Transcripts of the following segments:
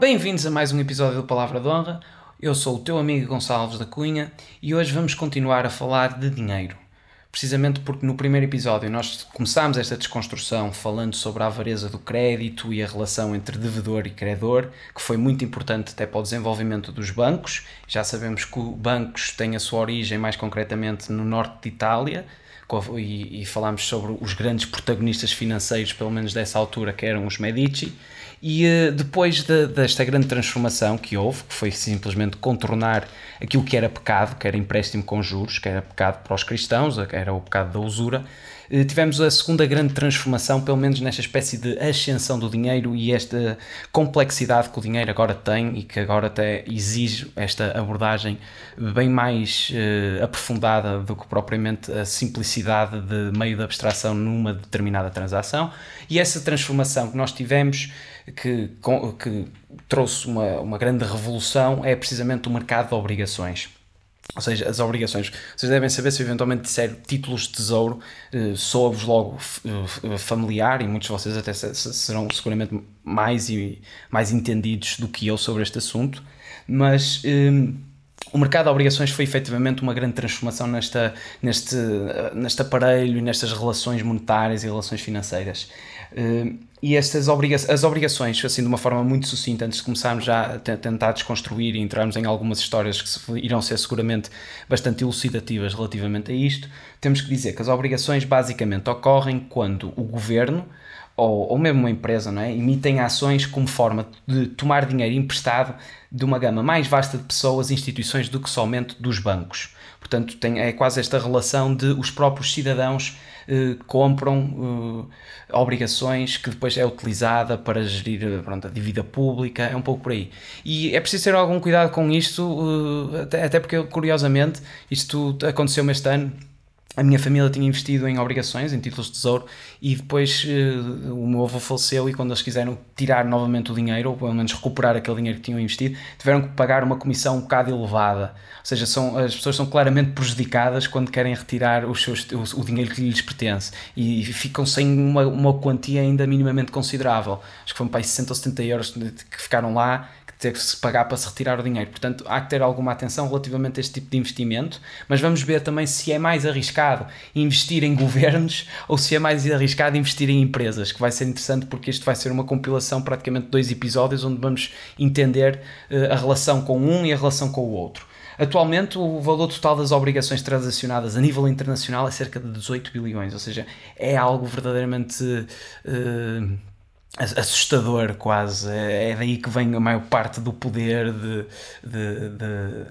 Bem-vindos a mais um episódio do Palavra de Honra. Eu sou o teu amigo Gonçalves da Cunha e hoje vamos continuar a falar de dinheiro. Precisamente porque no primeiro episódio nós começámos esta desconstrução falando sobre a avareza do crédito e a relação entre devedor e credor, que foi muito importante até para o desenvolvimento dos bancos. Já sabemos que os bancos têm a sua origem mais concretamente no norte de Itália, e, e falámos sobre os grandes protagonistas financeiros, pelo menos dessa altura, que eram os Medici, e uh, depois de, desta grande transformação que houve, que foi simplesmente contornar aquilo que era pecado, que era empréstimo com juros, que era pecado para os cristãos, que era o pecado da usura, uh, tivemos a segunda grande transformação, pelo menos nesta espécie de ascensão do dinheiro e esta complexidade que o dinheiro agora tem e que agora até exige esta abordagem bem mais uh, aprofundada do que propriamente a simplicidade de meio de abstração numa determinada transação. E essa transformação que nós tivemos que, que trouxe uma, uma grande revolução é precisamente o mercado de obrigações. Ou seja, as obrigações. Vocês devem saber se eventualmente disser títulos de tesouro, eh, soa-vos logo eh, familiar e muitos de vocês até serão seguramente mais, e, mais entendidos do que eu sobre este assunto, mas. Eh, o mercado de obrigações foi efetivamente uma grande transformação nesta, neste, eh, neste aparelho e nestas relações monetárias e relações financeiras. Ehm, e estas obriga as obrigações, assim de uma forma muito sucinta, antes de começarmos já a tentar desconstruir e entrarmos em algumas histórias que se, irão ser seguramente bastante elucidativas relativamente a isto, temos que dizer que as obrigações basicamente ocorrem quando o governo ou, ou mesmo uma empresa não é, emitem ações como forma de tomar dinheiro emprestado de uma gama mais vasta de pessoas e instituições do que somente dos bancos. Portanto, tem, é quase esta relação de os próprios cidadãos eh, compram eh, obrigações que depois é utilizada para gerir eh, pronto, a dívida pública, é um pouco por aí. E é preciso ter algum cuidado com isto, até, até porque, curiosamente, isto aconteceu-me este ano a minha família tinha investido em obrigações, em títulos de tesouro, e depois uh, o meu avô faleceu e quando eles quiseram tirar novamente o dinheiro, ou pelo menos recuperar aquele dinheiro que tinham investido, tiveram que pagar uma comissão um bocado elevada. Ou seja, são, as pessoas são claramente prejudicadas quando querem retirar os seus, o, o dinheiro que lhes pertence e ficam sem uma, uma quantia ainda minimamente considerável. Acho que foi um país 60 ou 70 euros que ficaram lá ter que se pagar para se retirar o dinheiro. Portanto, há que ter alguma atenção relativamente a este tipo de investimento, mas vamos ver também se é mais arriscado investir em governos ou se é mais arriscado investir em empresas, que vai ser interessante porque isto vai ser uma compilação praticamente de dois episódios onde vamos entender uh, a relação com um e a relação com o outro. Atualmente, o valor total das obrigações transacionadas a nível internacional é cerca de 18 bilhões, ou seja, é algo verdadeiramente. Uh, assustador quase. É, é daí que vem a maior parte do poder de, de, de,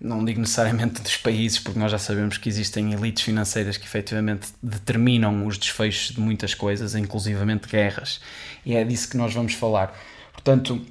não digo necessariamente dos países, porque nós já sabemos que existem elites financeiras que efetivamente determinam os desfechos de muitas coisas, inclusivamente guerras, e é disso que nós vamos falar. Portanto,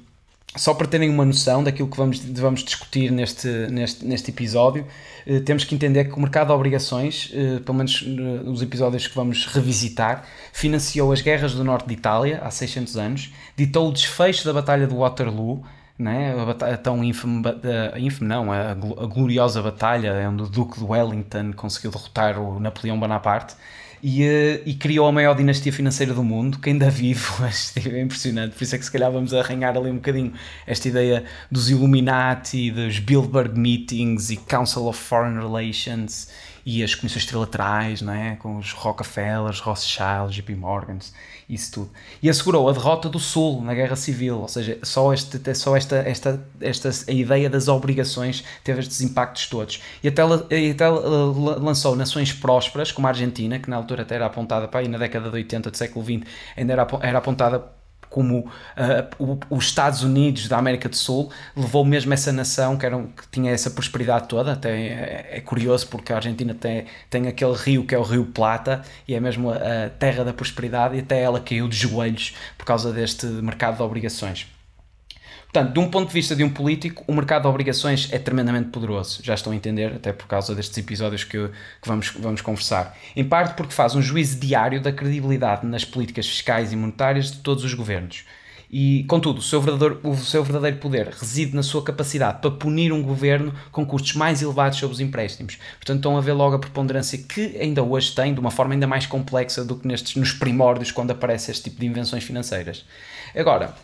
só para terem uma noção daquilo que vamos, vamos discutir neste, neste, neste episódio, eh, temos que entender que o mercado de obrigações, eh, pelo menos eh, os episódios que vamos revisitar, financiou as guerras do norte de Itália há 600 anos, ditou o desfecho da Batalha de Waterloo, né? a batalha tão ínfima, a, não, a, gloriosa batalha onde o Duque de Wellington conseguiu derrotar o Napoleão Bonaparte e, eh, e criou a maior dinastia financeira do mundo, que ainda vive, mas é impressionante, por isso é que se calhar vamos arranhar ali um bocadinho esta ideia dos Illuminati, dos Bilderberg Meetings e Council of Foreign Relations e as comissões trilaterais, não é? com os Rockefellers, Rothschilds, JP Morgans isso tudo. E assegurou a derrota do Sul na Guerra Civil, ou seja, só, este, é só esta, esta, esta a ideia das obrigações teve estes impactos todos. E até, e até lançou nações prósperas, como a Argentina, que na altura até era apontada, para aí na década de 80 do século XX, ainda era, era apontada como uh, os Estados Unidos da América do Sul levou mesmo essa nação que, era, que tinha essa prosperidade toda. Até é, é, curioso porque a Argentina tem, tem aquele rio que é o Rio Plata e é mesmo a, a terra da prosperidade, e até ela caiu de joelhos por causa deste mercado de obrigações. Portanto, de um ponto de vista de um político, o mercado de obrigações é tremendamente poderoso. Já estão a entender, até por causa destes episódios que, que vamos, vamos conversar. Em parte porque faz um juízo diário da credibilidade nas políticas fiscais e monetárias de todos os governos. E, contudo, o seu, verdadeiro, o seu verdadeiro poder reside na sua capacidade para punir um governo com custos mais elevados sobre os empréstimos. Portanto, estão a ver logo a preponderância que ainda hoje tem, de uma forma ainda mais complexa do que nestes, nos primórdios, quando aparece este tipo de invenções financeiras. Agora,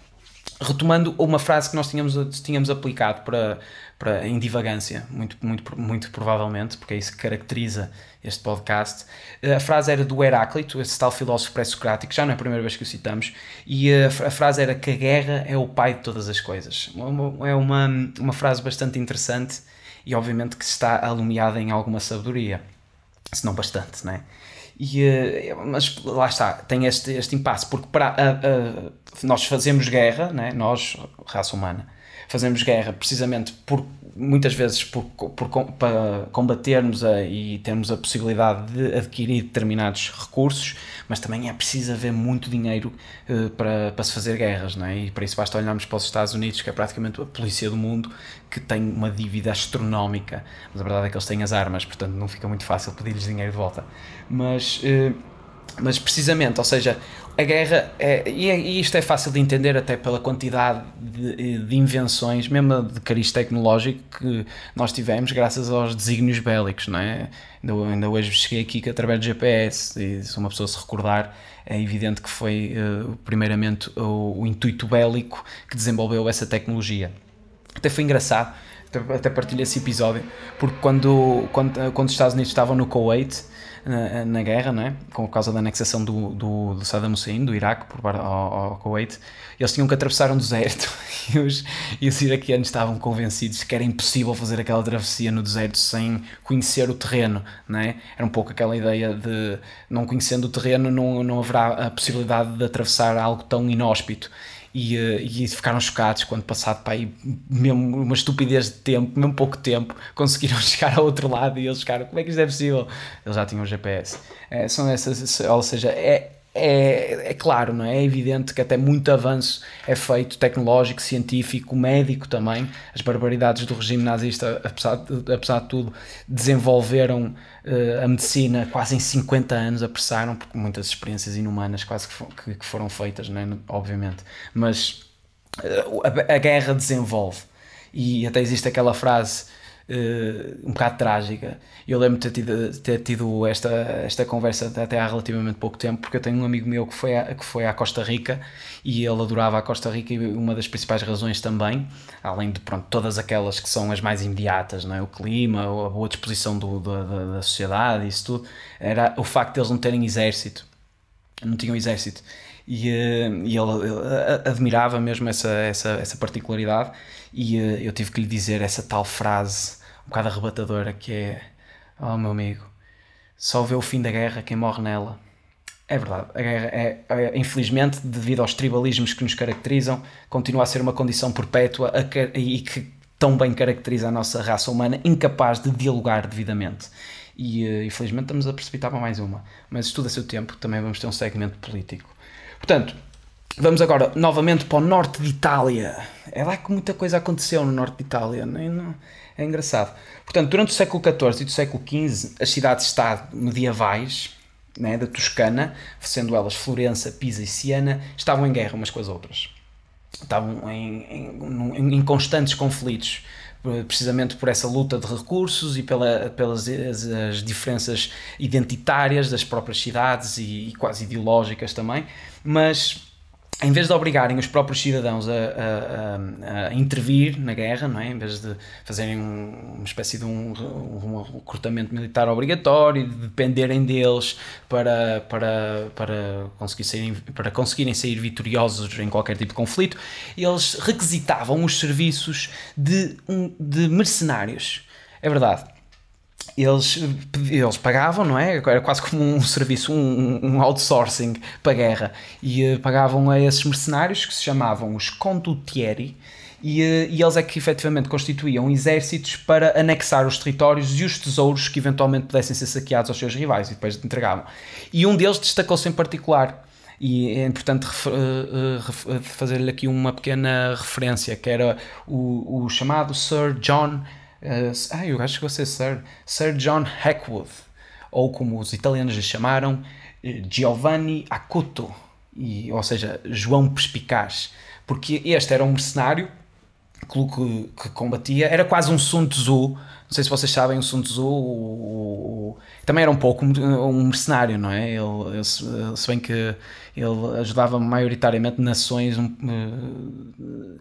retomando uma frase que nós tínhamos, tínhamos aplicado para, para em divagância, muito, muito, muito provavelmente, porque é isso que caracteriza este podcast. Eh, a frase era do Heráclito, esse tal filósofo pré-socrático, já não é a primeira vez que o citamos, e eh, a, a frase era que a guerra é o pai de todas as coisas. É uma, uma frase bastante interessante e obviamente que está alumiada em alguma sabedoria, se não bastante, não é? E, eh, é, mas lá está, tem este, este impasse, porque para, a, a, nós fazemos guerra, né? nós, raça humana, fazemos guerra precisamente por muitas vezes por, por, para combatermos a, e termos a possibilidade de adquirir determinados recursos, mas também é preciso haver muito dinheiro uh, para, para se fazer guerras, não é? e para isso basta olharmos para os Estados Unidos, que é praticamente a polícia do mundo, que tem uma dívida astronómica, mas a verdade é que eles têm as armas, portanto não fica muito fácil pedir-lhes dinheiro de volta. Mas. Uh, mas precisamente, ou seja, a guerra, é, e, é, e, isto é fácil de entender até pela quantidade de, de, invenções, mesmo de cariz tecnológico, que nós tivemos graças aos desígnios bélicos, não é? Ainda, ainda hoje cheguei aqui que através do GPS, e se uma pessoa se recordar, é evidente que foi uh, primeiramente o, o intuito bélico que desenvolveu essa tecnologia. Até foi engraçado, até partilho esse episódio, porque quando, quando, quando os Estados Unidos estavam no Kuwait na, na guerra, né? com causa da anexação do, do, do, Saddam Hussein, do Iraque, por, ao, ao Kuwait, eles tinham que atravessar um deserto e os, e os iraquianos estavam convencidos que era impossível fazer aquela travessia no deserto sem conhecer o terreno. Né? Era um pouco aquela ideia de não conhecendo o terreno não, não haverá a possibilidade de atravessar algo tão inóspito e, eh, e ficaram chocados quando passado para aí mesmo uma estupidez de tempo, mesmo pouco tempo, conseguiram chegar ao outro lado e eles ficaram, como é que isto é possível? Eles já tinham o GPS. É, eh, são essas, ou seja, é, é, é, claro, não é? é evidente que até muito avanço é feito tecnológico, científico, médico também. As barbaridades do regime nazista, apesar de, apesar de tudo, desenvolveram uh, a medicina quase em 50 anos, apressaram, porque muitas experiências inumanas quase que, for, que, que foram feitas, não é? obviamente. Mas uh, a, a guerra desenvolve. E até existe aquela frase uh, um bocado trágica. Eu lembro de ter tido, ter tido esta, esta conversa até há relativamente pouco tempo, porque eu tenho um amigo meu que foi, a, que foi à Costa Rica e ele adorava a Costa Rica e uma das principais razões também, além de pronto, todas aquelas que são as mais imediatas, não é? o clima, a boa disposição do, da, da sociedade, isso tudo, era o facto de eles não terem exército. Não tinham exército e, eh, e ele, ele, eh, admirava mesmo essa, essa, essa particularidade e eu tive que lhe dizer essa tal frase um bocado arrebatadora que é. Oh meu amigo, só vê o fim da guerra quem morre nela. É verdade, a guerra é, é, infelizmente, devido aos tribalismos que nos caracterizam, continua a ser uma condição perpétua a, e que tão bem caracteriza a nossa raça humana, incapaz de dialogar devidamente. E uh, infelizmente estamos a precipitar para mais uma, mas estuda a seu tempo, também vamos ter um segmento político. Portanto, vamos agora novamente para o norte de Itália. É lá que muita coisa aconteceu no norte de Itália, não é? É engraçado. Portanto, durante o século XIV e do século XV, as cidades-estado medievais né, da Toscana, sendo elas Florença, Pisa e Siena, estavam em guerra umas com as outras. Estavam em, em, em constantes conflitos eh, precisamente por essa luta de recursos e pela, pelas as, as diferenças identitárias das próprias cidades e, e, quase ideológicas também, mas em vez de obrigarem os próprios cidadãos a, a, a, a, intervir na guerra, não é? em vez de fazerem um, uma espécie de um, um, recrutamento militar obrigatório, de dependerem deles para, para, para, conseguir para conseguirem sair vitoriosos em qualquer tipo de conflito, eles requisitavam os serviços de, de mercenários. É verdade eles, eles pagavam, não é? Era quase como um serviço, um, um outsourcing para a guerra. E uh, pagavam a esses mercenários que se chamavam os condottieri. E, eh, e, eles é que efetivamente constituíam exércitos para anexar os territórios e os tesouros que eventualmente pudessem ser saqueados aos seus rivais e depois entregavam. E um deles destacou-se em particular, e é eh, importante fazer-lhe aqui uma pequena referência, que era o, o chamado Sir John Uh, ah, eu acho que vou ser Sir, Sir John Hackwood, ou como os italianos lhe chamaram, eh, Giovanni Acuto, e, ou seja, João Perspicaz, porque este era um mercenário que, que, combatia, era quase um Sun Tzu, não sei se vocês sabem, o Sun Tzu o, o, também era um pouco um, mercenário, não é? Ele, ele, se bem que ele ajudava maioritariamente nações... uh,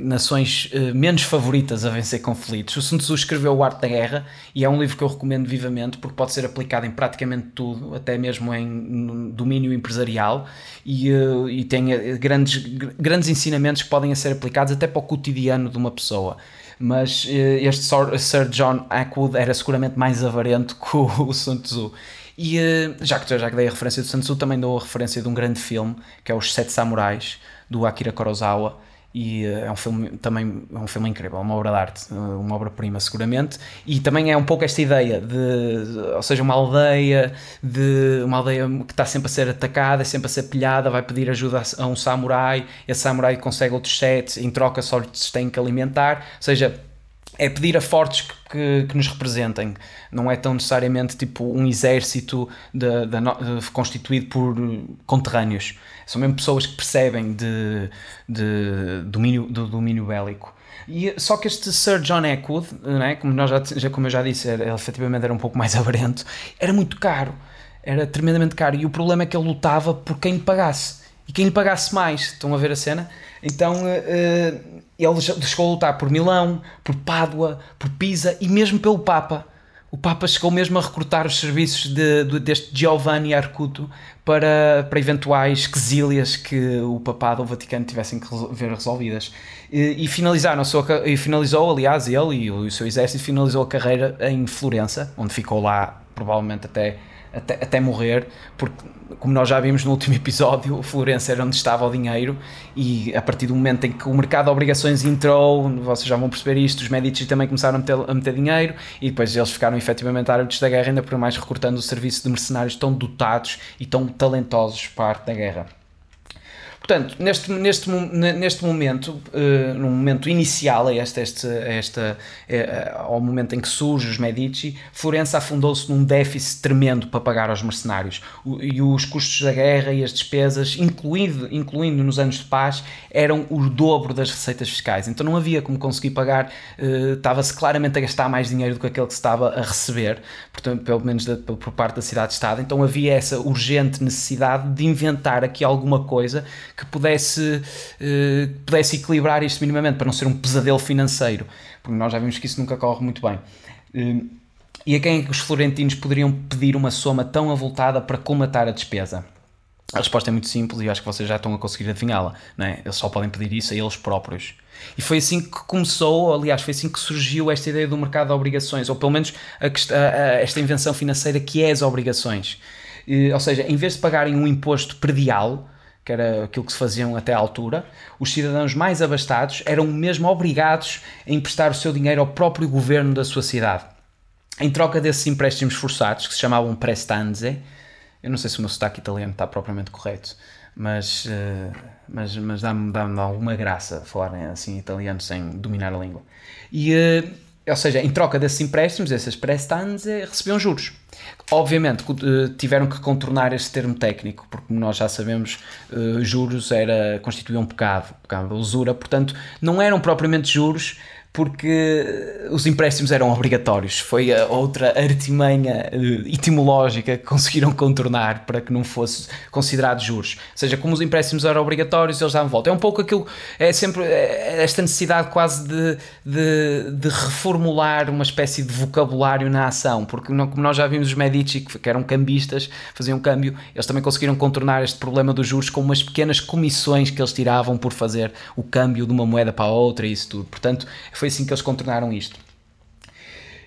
nações eh, menos favoritas a vencer conflitos. O Sun Tzu escreveu O Arte da Guerra e é um livro que eu recomendo vivamente porque pode ser aplicado em praticamente tudo, até mesmo em domínio empresarial e, eh, e tem eh, grandes, grandes ensinamentos que podem ser aplicados até para o cotidiano de uma pessoa. Mas este Sir John Ackwood era seguramente mais avarento que o, o Sun Tzu. E já que, já que dei a referência do Sun Tzu, também dou a referência de um grande filme que é Os Sete Samurais, do Akira Kurosawa e eh, é um filme também é um filme incrível, é uma obra de arte, eh, uma obra-prima seguramente, e também é um pouco esta ideia de, ou seja, uma aldeia de uma aldeia que está sempre a ser atacada, sempre a ser pilhada, vai pedir ajuda a um samurai, esse samurai consegue outros sete, em troca só lhes tem que alimentar, ou seja, é pedir a fortes que, que, que, nos representem. Não é tão necessariamente tipo um exército de, de, de, constituído por eh, conterrâneos. São mesmo pessoas que percebem de, domínio, do domínio bélico. E, eh, só que este Sir John Eckwood, né, como, nós já, já, como eu já disse, era, ele efetivamente era um pouco mais avarento, era muito caro. Era tremendamente caro. E o problema é que ele lutava por quem lhe pagasse. E quem lhe pagasse mais. Estão a ver a cena? Então. Uh, uh, ele chegou a lutar por Milão, por Pádua, por Pisa e mesmo pelo Papa. O Papa chegou mesmo a recrutar os serviços de, de, deste Giovanni Arcuto para, para eventuais quesílias que o Papado ou o Vaticano tivessem que ver resolvidas. E, e, finalizaram sua, e finalizou, aliás, ele e o, e o seu exército finalizou a carreira em Florença, onde ficou lá provavelmente até até, até morrer, porque, como nós já vimos no último episódio, o Florença era onde estava o dinheiro, e a partir do momento em que o mercado de obrigações entrou, vocês já vão perceber isto, os Medici também começaram a meter, a meter dinheiro, e depois eles ficaram efetivamente árbitros da guerra, ainda por mais recortando o serviço de mercenários tão dotados e tão talentosos para a arte da guerra. Portanto, neste, neste, neste momento, uh, eh, no momento inicial a este, este, esta, eh, ao momento em que surge os Medici, Florença afundou-se num déficit tremendo para pagar aos mercenários. O, e os custos da guerra e as despesas, incluindo, incluindo nos anos de paz, eram o dobro das receitas fiscais. Então não havia como conseguir pagar, eh, estava-se claramente a gastar mais dinheiro do que aquele que se estava a receber, portanto, pelo menos da, por parte da cidade-estado. Então havia essa urgente necessidade de inventar aqui alguma coisa que que pudesse, eh, pudesse equilibrar isto minimamente, para não ser um pesadelo financeiro, porque nós já vimos que isso nunca corre muito bem. Eh, e a quem é que os florentinos poderiam pedir uma soma tão avultada para colmatar a despesa? A resposta é muito simples e acho que vocês já estão a conseguir adivinhá-la. É? Eles só podem pedir isso a eles próprios. E foi assim que começou, aliás, foi assim que surgiu esta ideia do mercado de obrigações, ou pelo menos a, a, a, esta invenção financeira que é as obrigações. E, eh, ou seja, em vez de pagarem um imposto predial, que era aquilo que se faziam até à altura, os cidadãos mais abastados eram mesmo obrigados a emprestar o seu dinheiro ao próprio governo da sua cidade. Em troca desses empréstimos forçados, que se chamavam prestanze, eu não sei se o meu sotaque italiano está propriamente correto, mas, eh, mas, mas dá-me dá alguma graça falar assim italiano sem dominar a língua. E eh, ou seja, em troca desses empréstimos, essas prestanze eh, recebiam juros. Obviamente eh, tiveram que contornar este termo técnico, porque nós já sabemos eh, juros era constituía um pecado, um pecado de usura, portanto não eram propriamente juros porque os empréstimos eram obrigatórios. Foi a outra artimanha eh, etimológica que conseguiram contornar para que não fosse considerado juros. Ou seja, como os empréstimos eram obrigatórios, eles davam volta. É um pouco aquilo, é sempre é, é esta necessidade quase de, de, de reformular uma espécie de vocabulário na ação, porque não, como nós já vimos os Medici, que eram cambistas, faziam um câmbio, eles também conseguiram contornar este problema dos juros com umas pequenas comissões que eles tiravam por fazer o câmbio de uma moeda para a outra e isso tudo. Portanto, foi assim que eles contornaram isto.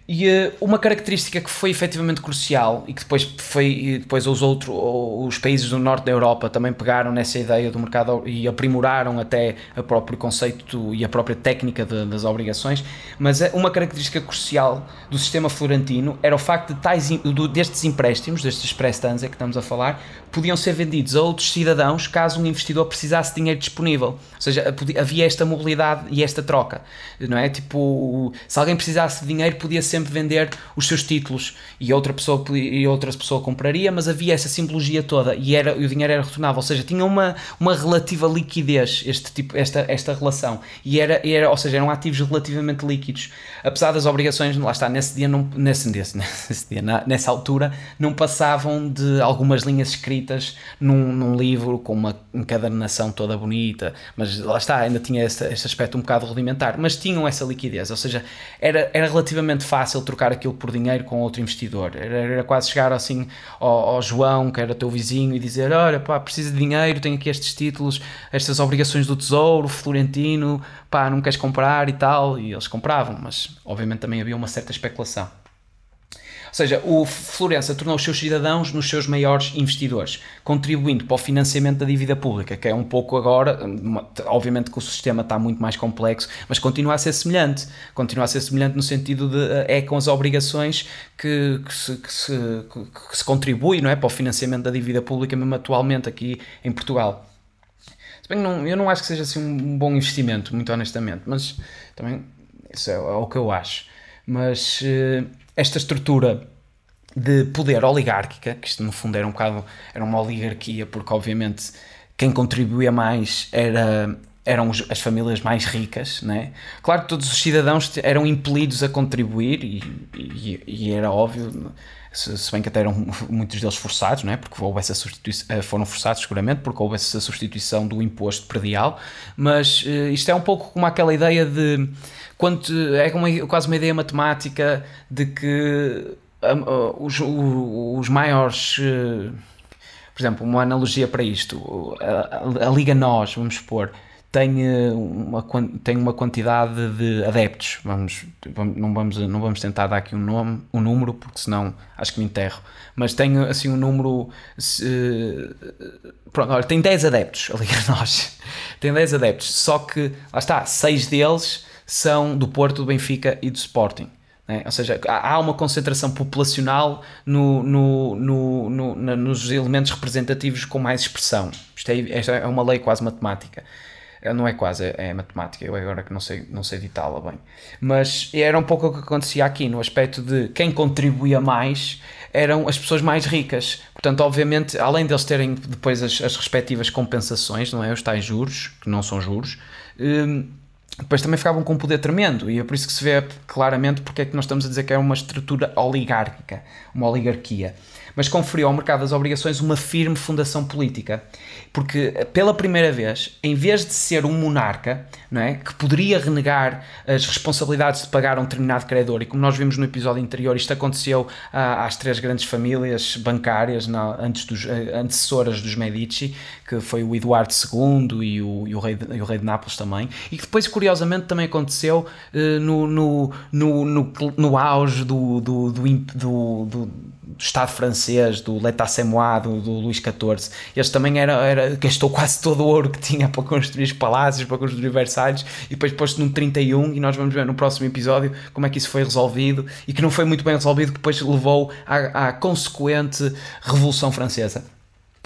E uh, uma característica que foi efetivamente crucial e que depois foi e depois os outros os países do norte da Europa também pegaram nessa ideia do mercado e aprimoraram até o próprio conceito e a própria técnica de, das obrigações, mas eh, uma característica crucial do sistema florentino era o facto de tais do, destes empréstimos, destes é que estamos a falar, podiam ser vendidos a outros cidadãos caso um investidor precisasse de dinheiro disponível. Ou seja, eh, havia esta mobilidade e esta troca, não é? Tipo, se alguém precisasse de dinheiro podia ser sempre vender os seus títulos e outra pessoa, e outra pessoa compraria, mas havia essa simbologia toda e, era, e o dinheiro era retornável, ou seja, tinha uma, uma relativa liquidez este tipo, esta, esta relação, e era, era, ou seja, eram ativos relativamente líquidos, apesar das obrigações, lá está, nesse dia, não, nesse, nesse, nesse dia na, nessa altura, não passavam de algumas linhas escritas num, num livro com uma encadernação toda bonita, mas lá está, ainda tinha este, esse aspecto um bocado rudimentar, mas tinham essa liquidez, ou seja, era, era relativamente fácil fácil trocar aquilo por dinheiro com outro investidor. Era, era quase chegar assim ao, ao, João, que era teu vizinho, e dizer: Olha, pá, preciso de dinheiro, tenho aqui estes títulos, estas obrigações do Tesouro, Florentino, pá, não queres comprar e tal. E eles compravam, mas obviamente também havia uma certa especulação seja, o Florença tornou os seus cidadãos nos seus maiores investidores, contribuindo para o financiamento da dívida pública, que é um pouco agora, obviamente que o sistema está muito mais complexo, mas continua a ser semelhante. Continua a ser semelhante no sentido de eh, é com as obrigações que, que, se, que, se, que se contribui não é, para o financiamento da dívida pública, mesmo atualmente aqui em Portugal. Se bem que não, eu não acho que seja assim um bom investimento, muito honestamente, mas também isso é, é o que eu acho. Mas. Uh, esta estrutura de poder oligárquica, que isto no fundo era um bocado, era uma oligarquia, porque obviamente quem contribuía mais era, eram as famílias mais ricas, né? Claro que todos os cidadãos eram impelidos a contribuir e, e, e era óbvio, se, se, bem que até eram muitos deles forçados, né? Porque houve essa substituição, eh, foram forçados seguramente, porque houve essa substituição do imposto predial, mas eh, isto é um pouco como aquela ideia de é uma, quase uma ideia matemática de que hum, os, os maiores. Eh, por exemplo, uma analogia para isto: a, a, a Liga Nós, vamos supor, tem eh, uma, tem uma quantidade de adeptos. Vamos, vamos, não, vamos, não vamos tentar dar aqui um, nome, um número, porque senão acho que me enterro. Mas tem assim um número. Se, eh, pronto, olha, tem 10 adeptos a Liga Nós. Tem 10 adeptos. Só que, lá está, 6 deles são do Porto, do Benfica e do Sporting. Né? Ou seja, há uma concentração populacional no, no, no, no nos elementos representativos com mais expressão. Isto é, esta é uma lei quase matemática. Eh, não é quase, é, é, matemática. Eu agora que não sei, não sei ditá-la bem. Mas era um pouco o que acontecia aqui, no aspecto de quem contribuía mais eram as pessoas mais ricas. Portanto, obviamente, além deles terem depois as, as respectivas compensações, não é? Os tais juros, que não são juros. Hum, depois também ficavam com um poder tremendo, e é por isso que se vê claramente porque é que nós estamos a dizer que é uma estrutura oligárquica, uma oligarquia mas conferiu ao mercado das obrigações uma firme fundação política. Porque, pela primeira vez, em vez de ser um monarca, não é, que poderia renegar as responsabilidades de pagar um determinado credor, e como nós vimos no episódio anterior, isto aconteceu às três grandes famílias bancárias, na, antes dos, antecessoras dos Medici, que foi o Eduardo II e o, e o, rei, de, e o rei de Nápoles também, e que depois, curiosamente, também aconteceu no, no, no, no, no auge do, do, do, do, do do Estado francês, do L'État Semois, do, do Luís XIV. eles também era, era, gastou quase todo o ouro que tinha para construir os palácios, para construir Versalhes, e depois posto no num 31, e nós vamos ver no próximo episódio como é que isso foi resolvido, e que não foi muito bem resolvido, que depois levou à, à consequente Revolução Francesa.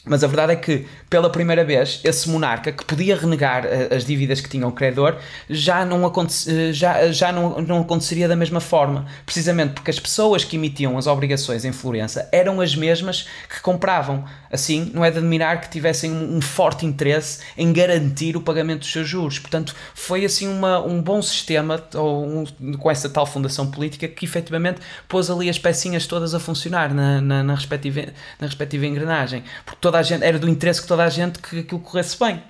Mas a verdade é que, pela primeira vez, esse monarca que podia renegar eh, as dívidas que tinha o credor já, não, aconte eh, já, eh, já não, não aconteceria da mesma forma, precisamente porque as pessoas que emitiam as obrigações em Florença eram as mesmas que compravam. Assim, não é de admirar que tivessem um, forte interesse em garantir o pagamento dos seus juros. Portanto, foi assim uma, um bom sistema ou um, com essa tal fundação política que efetivamente pôs ali as pecinhas todas a funcionar na, na, na respectiva, na respectiva engrenagem. Porque toda a gente, era do interesse que toda a gente que aquilo corresse bem.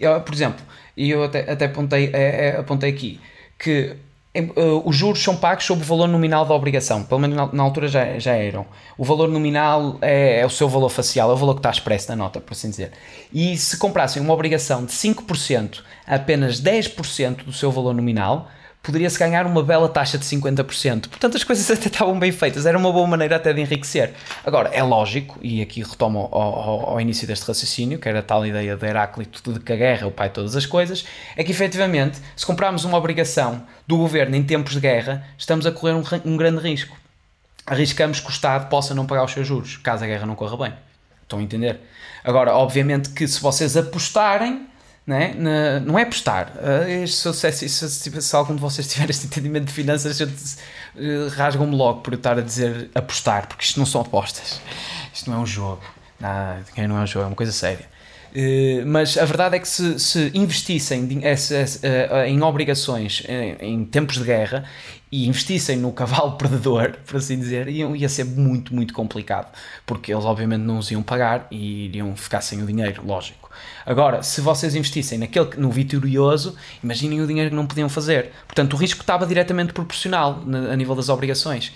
Eu, por exemplo, e eu até, até apontei, é, é, apontei aqui que eh, os juros são pagos sobre o valor nominal da obrigação, pelo menos na, altura já, já eram. O valor nominal é, é, o seu valor facial, é o valor que está expresso na nota, por assim dizer. E se comprassem uma obrigação de 5%, apenas 10% do seu valor nominal, poderia-se ganhar uma bela taxa de 50%. Portanto, as coisas até estavam bem feitas, era uma boa maneira até de enriquecer. Agora, é lógico, e aqui retomo ao, ao, ao, início deste raciocínio, que era a tal ideia de Heráclito de que a guerra é o pai de todas as coisas, é que efetivamente, se comprarmos uma obrigação do governo em tempos de guerra, estamos a correr um, um grande risco. Arriscamos que o Estado possa não pagar os seus juros, caso a guerra não corra bem. Estão a entender? Agora, obviamente que se vocês apostarem né? Não é apostar. Ah, se, se, se, tipo, se, algum de vocês tiver este entendimento de finanças, eh, rasgam-me logo por eu estar a dizer apostar, porque isto não são apostas. Isto não é um jogo. Ah, dinheiro não é um jogo, é uma coisa séria. Uh, mas a verdade é que se, se investissem eh, eh, em obrigações em, em, tempos de guerra e investissem no cavalo perdedor, por assim dizer, iam, ia ser muito, muito complicado, porque eles obviamente não os iam pagar e iriam ficar sem o dinheiro, lógico. Agora, se vocês investissem naquele, no vitorioso, imaginem o dinheiro que não podiam fazer. Portanto, o risco estava diretamente proporcional a nível das obrigações.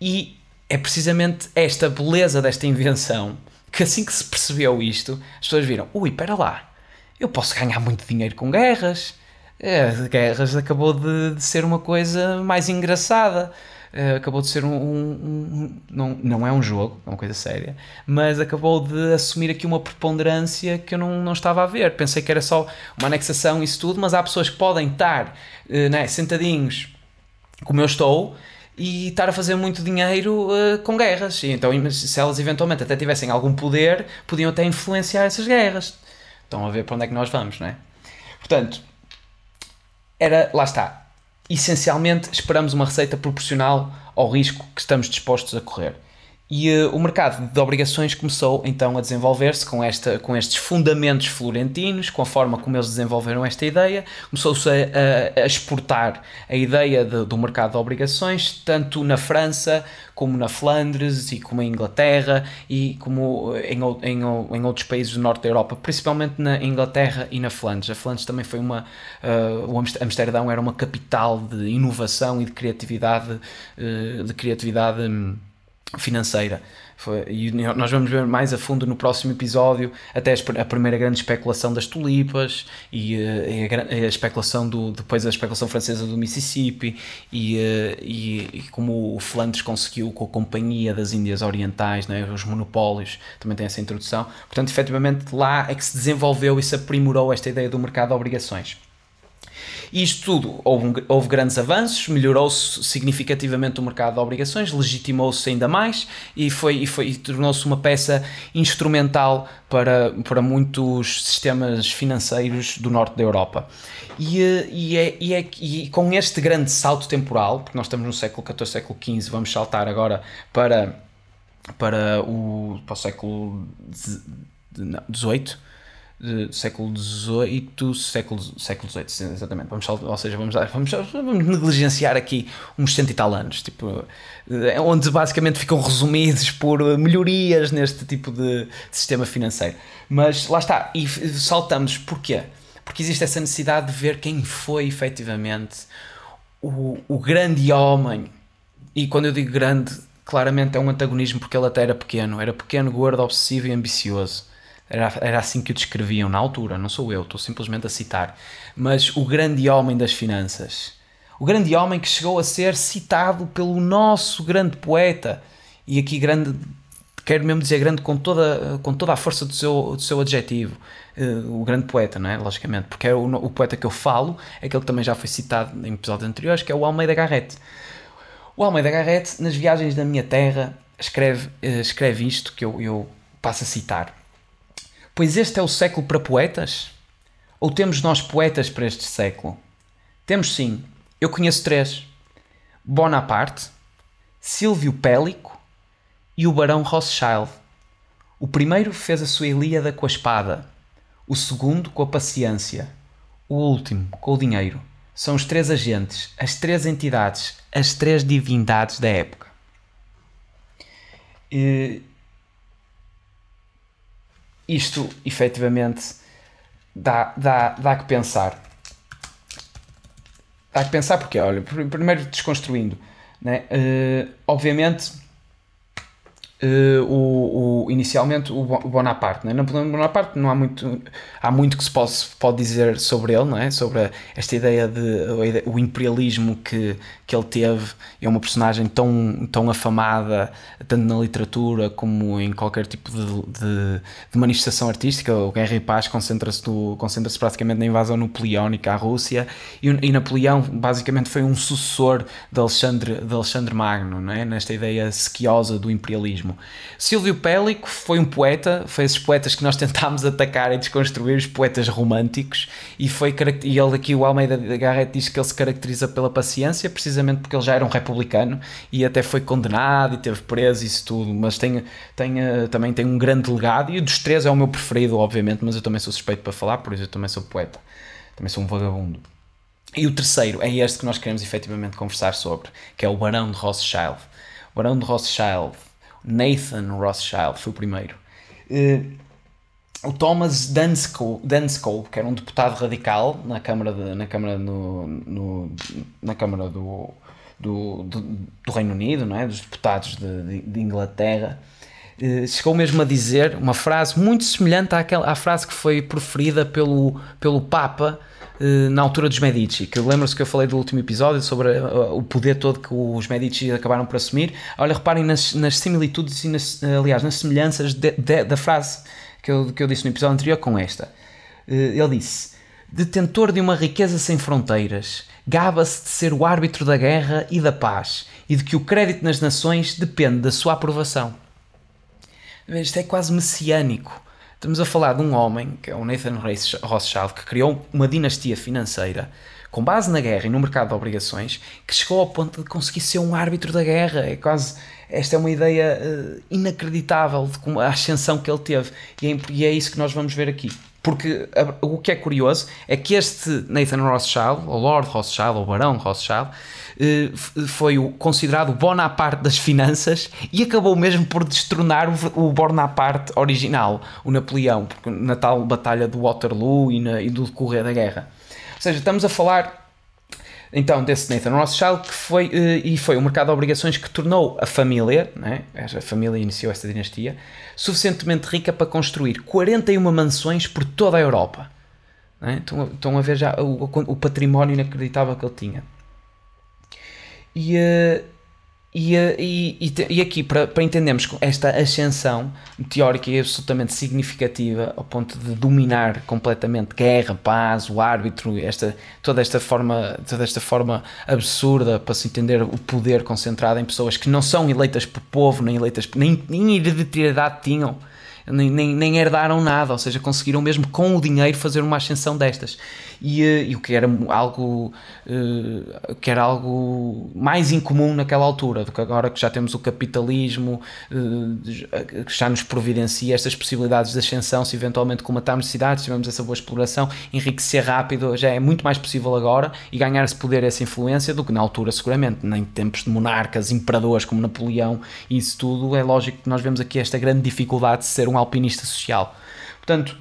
E é precisamente esta beleza desta invenção que assim que se percebeu isto, as pessoas viram: ui, espera lá, eu posso ganhar muito dinheiro com guerras. É, guerras acabou de, de ser uma coisa mais engraçada. É, acabou de ser um, um, um, não, não é um jogo, é uma coisa séria, mas acabou de assumir aqui uma preponderância que eu não, não estava a ver. Pensei que era só uma anexação, isso tudo, mas há pessoas que podem estar uh, né, sentadinhos como eu estou e estar a fazer muito dinheiro uh, com guerras. E então, se elas eventualmente até tivessem algum poder, podiam até influenciar essas guerras. Estão a ver para onde é que nós vamos, não é? Portanto, era, lá está. Essencialmente, esperamos uma receita proporcional ao risco que estamos dispostos a correr. E uh, o mercado de obrigações começou então a desenvolver-se com, esta, com estes fundamentos florentinos, com a forma como eles desenvolveram esta ideia. Começou-se a, a, a, exportar a ideia de, do mercado de obrigações, tanto na França como na Flandres e como em Inglaterra e como em, em, em outros países do norte da Europa, principalmente na Inglaterra e na Flandres. A Flandres também foi uma. Uh, o Amsterdão era uma capital de inovação e de criatividade, uh, de criatividade. Um, financeira. Foi, e nós vamos ver mais a fundo no próximo episódio, até a primeira grande especulação das tulipas e, eh, e a, a, especulação do depois a especulação francesa do Mississippi e, eh, e, e como o Flandres conseguiu com a Companhia das Índias Orientais, né, os monopólios, também tem essa introdução. Portanto, efetivamente lá é que se desenvolveu e se aprimorou esta ideia do mercado de obrigações. E isto tudo, houve, houve grandes avanços, melhorou-se significativamente o mercado de obrigações, legitimou-se ainda mais e, foi, e, foi, e tornou-se uma peça instrumental para, para muitos sistemas financeiros do norte da Europa. E, eh, e, é, e, é, e com este grande salto temporal, porque nós estamos no século XIV, século XV, vamos saltar agora para, para, o, para o século XVIII século XVIII, século, século XVIII, exatamente, vamos, ou seja, vamos, vamos, vamos negligenciar aqui uns cento e tal anos, tipo, eh, onde basicamente ficam resumidos por eh, melhorias neste tipo de sistema financeiro. Mas lá está, e saltamos, porquê? Porque existe essa necessidade de ver quem foi efetivamente o, o grande homem, e quando eu digo grande, claramente é um antagonismo porque ele até era pequeno, era pequeno, gordo, obsessivo e ambicioso era, era assim que o descreviam na altura, não sou eu, estou simplesmente a citar. Mas o grande homem das finanças. O grande homem que chegou a ser citado pelo nosso grande poeta. E aqui, grande, quero mesmo dizer grande com toda, com toda a força do seu, do seu adjetivo. Uh, o grande poeta, não é? Logicamente, porque é o, o, poeta que eu falo, é aquele que também já foi citado em episódios anteriores, que é o Almeida Garrett. O Almeida Garrett, nas viagens da minha terra, escreve, uh, escreve isto que eu, eu passo a citar. Pois este é o século para poetas? Ou temos nós poetas para este século? Temos sim. Eu conheço três: Bonaparte, Silvio Pélico e o Barão Rothschild. O primeiro fez a sua Ilíada com a espada, o segundo com a paciência, o último com o dinheiro. São os três agentes, as três entidades, as três divindades da época. E eh, isto efetivamente dá, dá, dá que pensar. Dá que pensar porque, olha, primeiro desconstruindo, né? Uh, obviamente, uh, o, o, inicialmente o Bonaparte, né? Napoleão Bonaparte não há muito, há muito que se pode, pode dizer sobre ele, não é? Sobre a, esta ideia de o imperialismo que, que ele teve é uma personagem tão, tão afamada, tanto na literatura como em qualquer tipo de, de, de manifestação artística. O Guerra e Paz concentra-se concentra praticamente na invasão napoleónica à Rússia e, e, Napoleão basicamente foi um sucessor de Alexandre, de Alexandre Magno, não é? nesta ideia sequiosa do imperialismo. Silvio Pélico foi um poeta, foi esses poetas que nós tentámos atacar e desconstruir, os poetas românticos, e, foi, e ele aqui, o Almeida Garrett, diz que ele se caracteriza pela paciência, precisamente precisamente porque ele já era um republicano e até foi condenado e teve preso isso tudo, mas tem, tem, também tem um grande legado e dos três é o meu preferido, obviamente, mas eu também sou suspeito para falar, por isso eu também sou poeta, também sou um vagabundo. E o terceiro é este que nós queremos efetivamente conversar sobre, que é o Barão de Rothschild. O Barão de Rothschild, Nathan Rothschild, foi o primeiro. Uh, o Thomas Dansko, Dansko, que era um deputado radical na Câmara, de, na Câmara, no, no, na Câmara do, do, do, Reino Unido, não é? dos deputados de, de, Inglaterra, eh, chegou mesmo a dizer uma frase muito semelhante àquela, à frase que foi proferida pelo, pelo Papa eh, na altura dos Medici, que lembram-se que eu falei do último episódio sobre eh, o poder todo que os Medici acabaram por assumir. Olha, reparem nas, nas similitudes e, nas, aliás, nas semelhanças da frase que eu, que eu disse no episódio anterior com esta. Eh, ele disse: Detentor de uma riqueza sem fronteiras, gaba-se de ser o árbitro da guerra e da paz e de que o crédito nas nações depende da sua aprovação. Isto é quase messiânico. Estamos a falar de um homem, que é o Nathan Rothschild, que criou uma dinastia financeira com base na guerra e no mercado de obrigações, que chegou ao ponto de conseguir ser um árbitro da guerra. É quase esta é uma ideia uh, inacreditável de como a ascensão que ele teve e é, e é isso que nós vamos ver aqui. Porque o que é curioso é que este Nathan Rothschild, ou Lord Rothschild, ou Barão Rothschild, uh, foi o, considerado o Bonaparte das finanças e acabou mesmo por destronar o, o Bonaparte original, o Napoleão, porque na tal batalha do Waterloo e, na, e do decorrer da guerra. Ou seja, estamos a falar então desse Nathan Rothschild que foi eh, e foi o mercado de obrigações que tornou a família, né, a família iniciou esta dinastia, suficientemente rica para construir 41 mansões por toda a Europa. Né? Estão, estão a ver já o, o património inacreditável que ele tinha. E, eh, eh, e, e, e, aqui, para, para entendermos esta ascensão teórica e absolutamente significativa, ao ponto de dominar completamente guerra, paz, o árbitro, esta, toda, esta forma, toda esta forma absurda para se entender o poder concentrado em pessoas que não são eleitas por povo, nem eleitas, nem, nem hereditariedade tinham, nem, nem, nem, herdaram nada, ou seja, conseguiram mesmo com o dinheiro fazer uma ascensão destas. E, eh, e o que era algo eh, que era algo mais incomum naquela altura do que agora que já temos o capitalismo eh, que já nos providencia estas possibilidades de ascensão, se eventualmente comatarmos cidades, tivermos essa boa exploração, enriquecer rápido, já é muito mais possível agora e ganhar se poder, essa influência do que na altura seguramente, nem tempos de monarcas, imperadores como Napoleão e isso tudo, é lógico que nós vemos aqui esta grande dificuldade de ser um alpinista social. Portanto,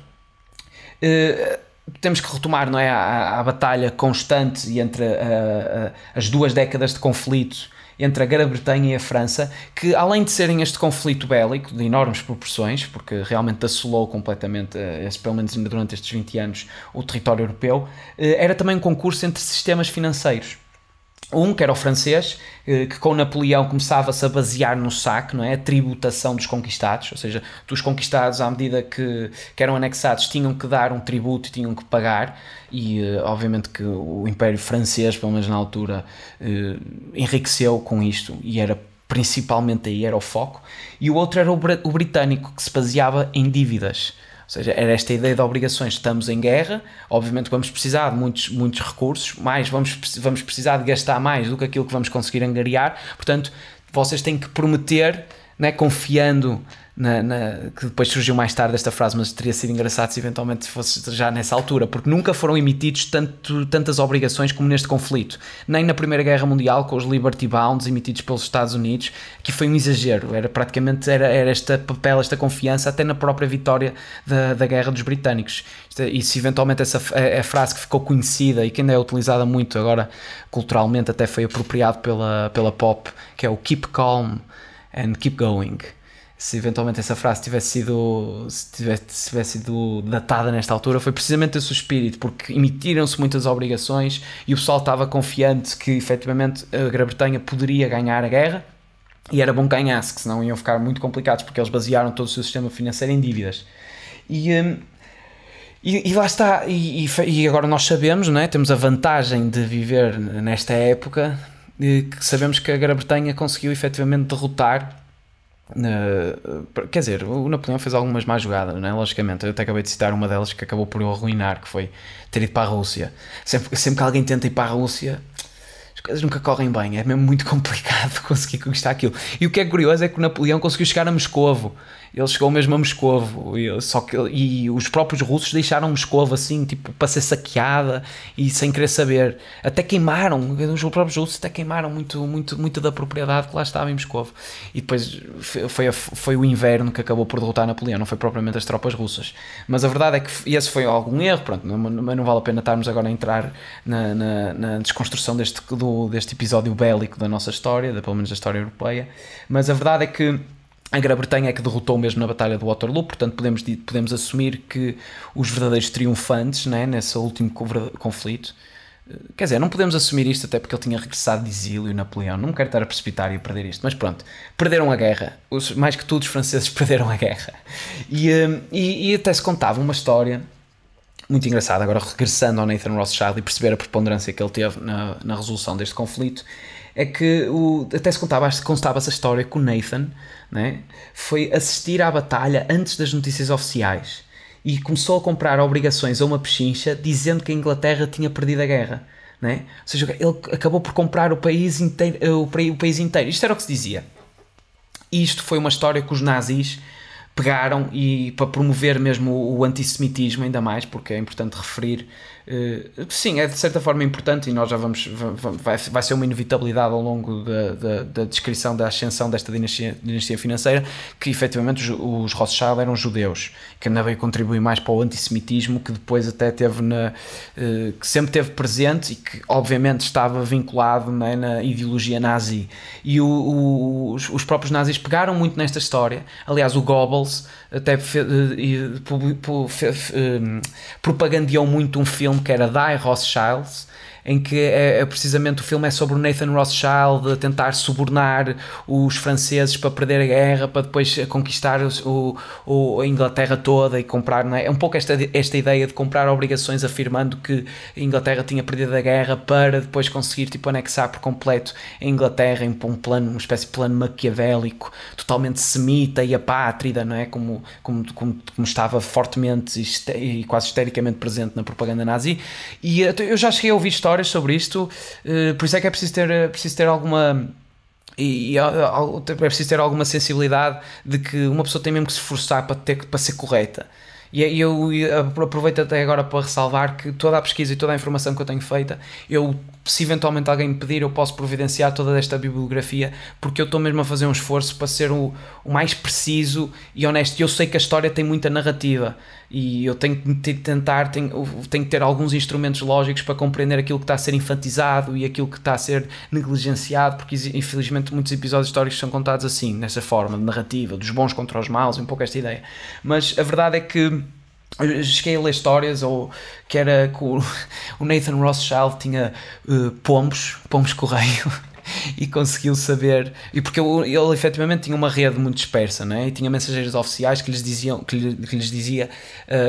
eh, temos que retomar não é, a, a batalha constante entre a, eh, a, eh, as duas décadas de conflito entre a Grã-Bretanha e a França, que além de serem este conflito bélico de enormes proporções, porque realmente assolou completamente, pelo menos durante estes 20 anos, o território europeu, era também um concurso entre sistemas financeiros. Um, que era o francês, eh, que com Napoleão começava-se a basear no saque, não é? a tributação dos conquistados, ou seja, dos conquistados, à medida que, que eram anexados, tinham que dar um tributo e tinham que pagar, e eh, obviamente que o Império Francês, pelo menos na altura, eh, enriqueceu com isto, e era principalmente aí era o foco, e o outro era o, o britânico, que se baseava em dívidas seja, era esta ideia de obrigações. Estamos em guerra, obviamente vamos precisar de muitos, muitos recursos, mais vamos, vamos precisar de gastar mais do que aquilo que vamos conseguir angariar. Portanto, vocês têm que prometer, né, confiando na, na, que depois surgiu mais tarde esta frase, mas teria sido engraçado se eventualmente fosse já nessa altura, porque nunca foram emitidos tanto, tantas obrigações como neste conflito, nem na Primeira Guerra Mundial com os Liberty Bounds emitidos pelos Estados Unidos, que foi um exagero, era praticamente era, era este papel, esta confiança até na própria vitória da, da Guerra dos Britânicos. É, e se eventualmente essa é a frase que ficou conhecida e que ainda é utilizada muito agora culturalmente, até foi apropriado pela, pela pop, que é o Keep Calm and Keep Going se eventualmente essa frase tivesse sido se tivesse, se tivesse sido datada nesta altura, foi precisamente esse o espírito, porque emitiram-se muitas obrigações e o pessoal estava confiante que efetivamente a Grã-Bretanha poderia ganhar a guerra e era bom que ganhasse, que senão iam ficar muito complicados, porque eles basearam todo o seu sistema financeiro em dívidas. E. Hum, e, e, lá está, e, e, agora nós sabemos, não é? temos a vantagem de viver nesta época, eh, que sabemos que a Grã-Bretanha conseguiu efetivamente derrotar Uh, quer dizer, o Napoleão fez algumas más jogadas, né? logicamente. Eu até acabei de citar uma delas que acabou por eu arruinar, que foi ter ido para a Rússia. Sempre, sempre que alguém tenta ir para a Rússia, as coisas nunca correm bem, é mesmo muito complicado conseguir conquistar aquilo. E o que é curioso é que o Napoleão conseguiu chegar a Moscovo, ele chegou mesmo a Moscovo, e, só que, e os próprios russos deixaram Moscovo assim, tipo, para ser saqueada e sem querer saber. Até queimaram, os próprios russos até queimaram muito, muito, muito da propriedade que lá estava em Moscovo. E depois foi, foi o inverno que acabou por derrotar Napoleão, não foi propriamente as tropas russas. Mas a verdade é que esse foi algum erro, pronto, mas não, não, vale a pena estarmos agora a entrar na, na, na desconstrução deste. Do, deste episódio bélico da nossa história, da, pelo menos da história europeia, mas a verdade é que a Grã-Bretanha é que derrotou mesmo na Batalha de Waterloo, portanto podemos, podemos assumir que os verdadeiros triunfantes né, nesse último conflito. Eh, quer dizer, não podemos assumir isto até porque ele tinha regressado de exílio, Napoleão. Não me quero estar a precipitar e a perder isto, mas pronto, perderam a guerra. Os, mais que todos os franceses perderam a guerra. E, eh, e, e até se contava uma história muito engraçado, agora regressando ao Nathan Rothschild e perceber a preponderância que ele teve na, na resolução deste conflito, é que o, até se contava, constava essa história que o Nathan né, foi assistir à batalha antes das notícias oficiais e começou a comprar obrigações a uma pechincha dizendo que a Inglaterra tinha perdido a guerra. Né? Ou seja, ele acabou por comprar o país inteiro. O, o país inteiro. Isto era o que se dizia. Isto foi uma história que os nazis pegaram e para promover mesmo o, antissemitismo ainda mais, porque é importante referir Uh, sim, é de certa forma importante e nós já vamos. Vai, vai ser uma inevitabilidade ao longo da, da, da descrição da ascensão desta dinastia, dinastia financeira que efetivamente os, os, Rothschild eram judeus, que ainda veio contribuir mais para o antissemitismo que depois até teve na. Uh, que sempre teve presente e que obviamente estava vinculado né, na ideologia nazi. E o, o, os, os, próprios nazis pegaram muito nesta história. Aliás, o Goebbels até fe, uh, propagandeou muito um filme que era Die Rothschilds, em que é, é, precisamente o filme é sobre o Nathan Rothschild a tentar subornar os franceses para perder a guerra, para depois conquistar o, o, a Inglaterra toda e comprar, não é? É um pouco esta, esta ideia de comprar obrigações afirmando que a Inglaterra tinha perdido a guerra para depois conseguir tipo, anexar por completo a Inglaterra em um plano, uma espécie de plano maquiavélico, totalmente semita e apátrida, não é? Como, como, como, como estava fortemente e quase histericamente presente na propaganda nazi. E eh, eu já cheguei a ouvir histórias histórias sobre isto, eh, por isso é que é preciso ter, eh, preciso ter alguma e, e eh, é preciso ter alguma sensibilidade de que uma pessoa tem mesmo que se esforçar para, ter, para ser correta. E é, eu aproveito até agora para ressalvar que toda a pesquisa e toda a informação que eu tenho feita, eu, se eventualmente alguém me pedir, eu posso providenciar toda esta bibliografia, porque eu estou mesmo a fazer um esforço para ser o, o mais preciso e honesto. Eu sei que a história tem muita narrativa, e eu tenho que tentar, tenho, tenho que ter alguns instrumentos lógicos para compreender aquilo que está a ser infantizado e aquilo que está a ser negligenciado, porque infelizmente muitos episódios históricos são contados assim, nessa forma de narrativa, dos bons contra os maus, um pouco esta ideia. Mas a verdade é que cheguei a ler histórias ou que era que o Nathan Rothschild tinha uh, pombos, pombos correio e conseguiu saber. E porque ele, ele efetivamente tinha uma rede muito dispersa, né? e tinha mensageiros oficiais que lhes diziam que, lhe, que lhes dizia,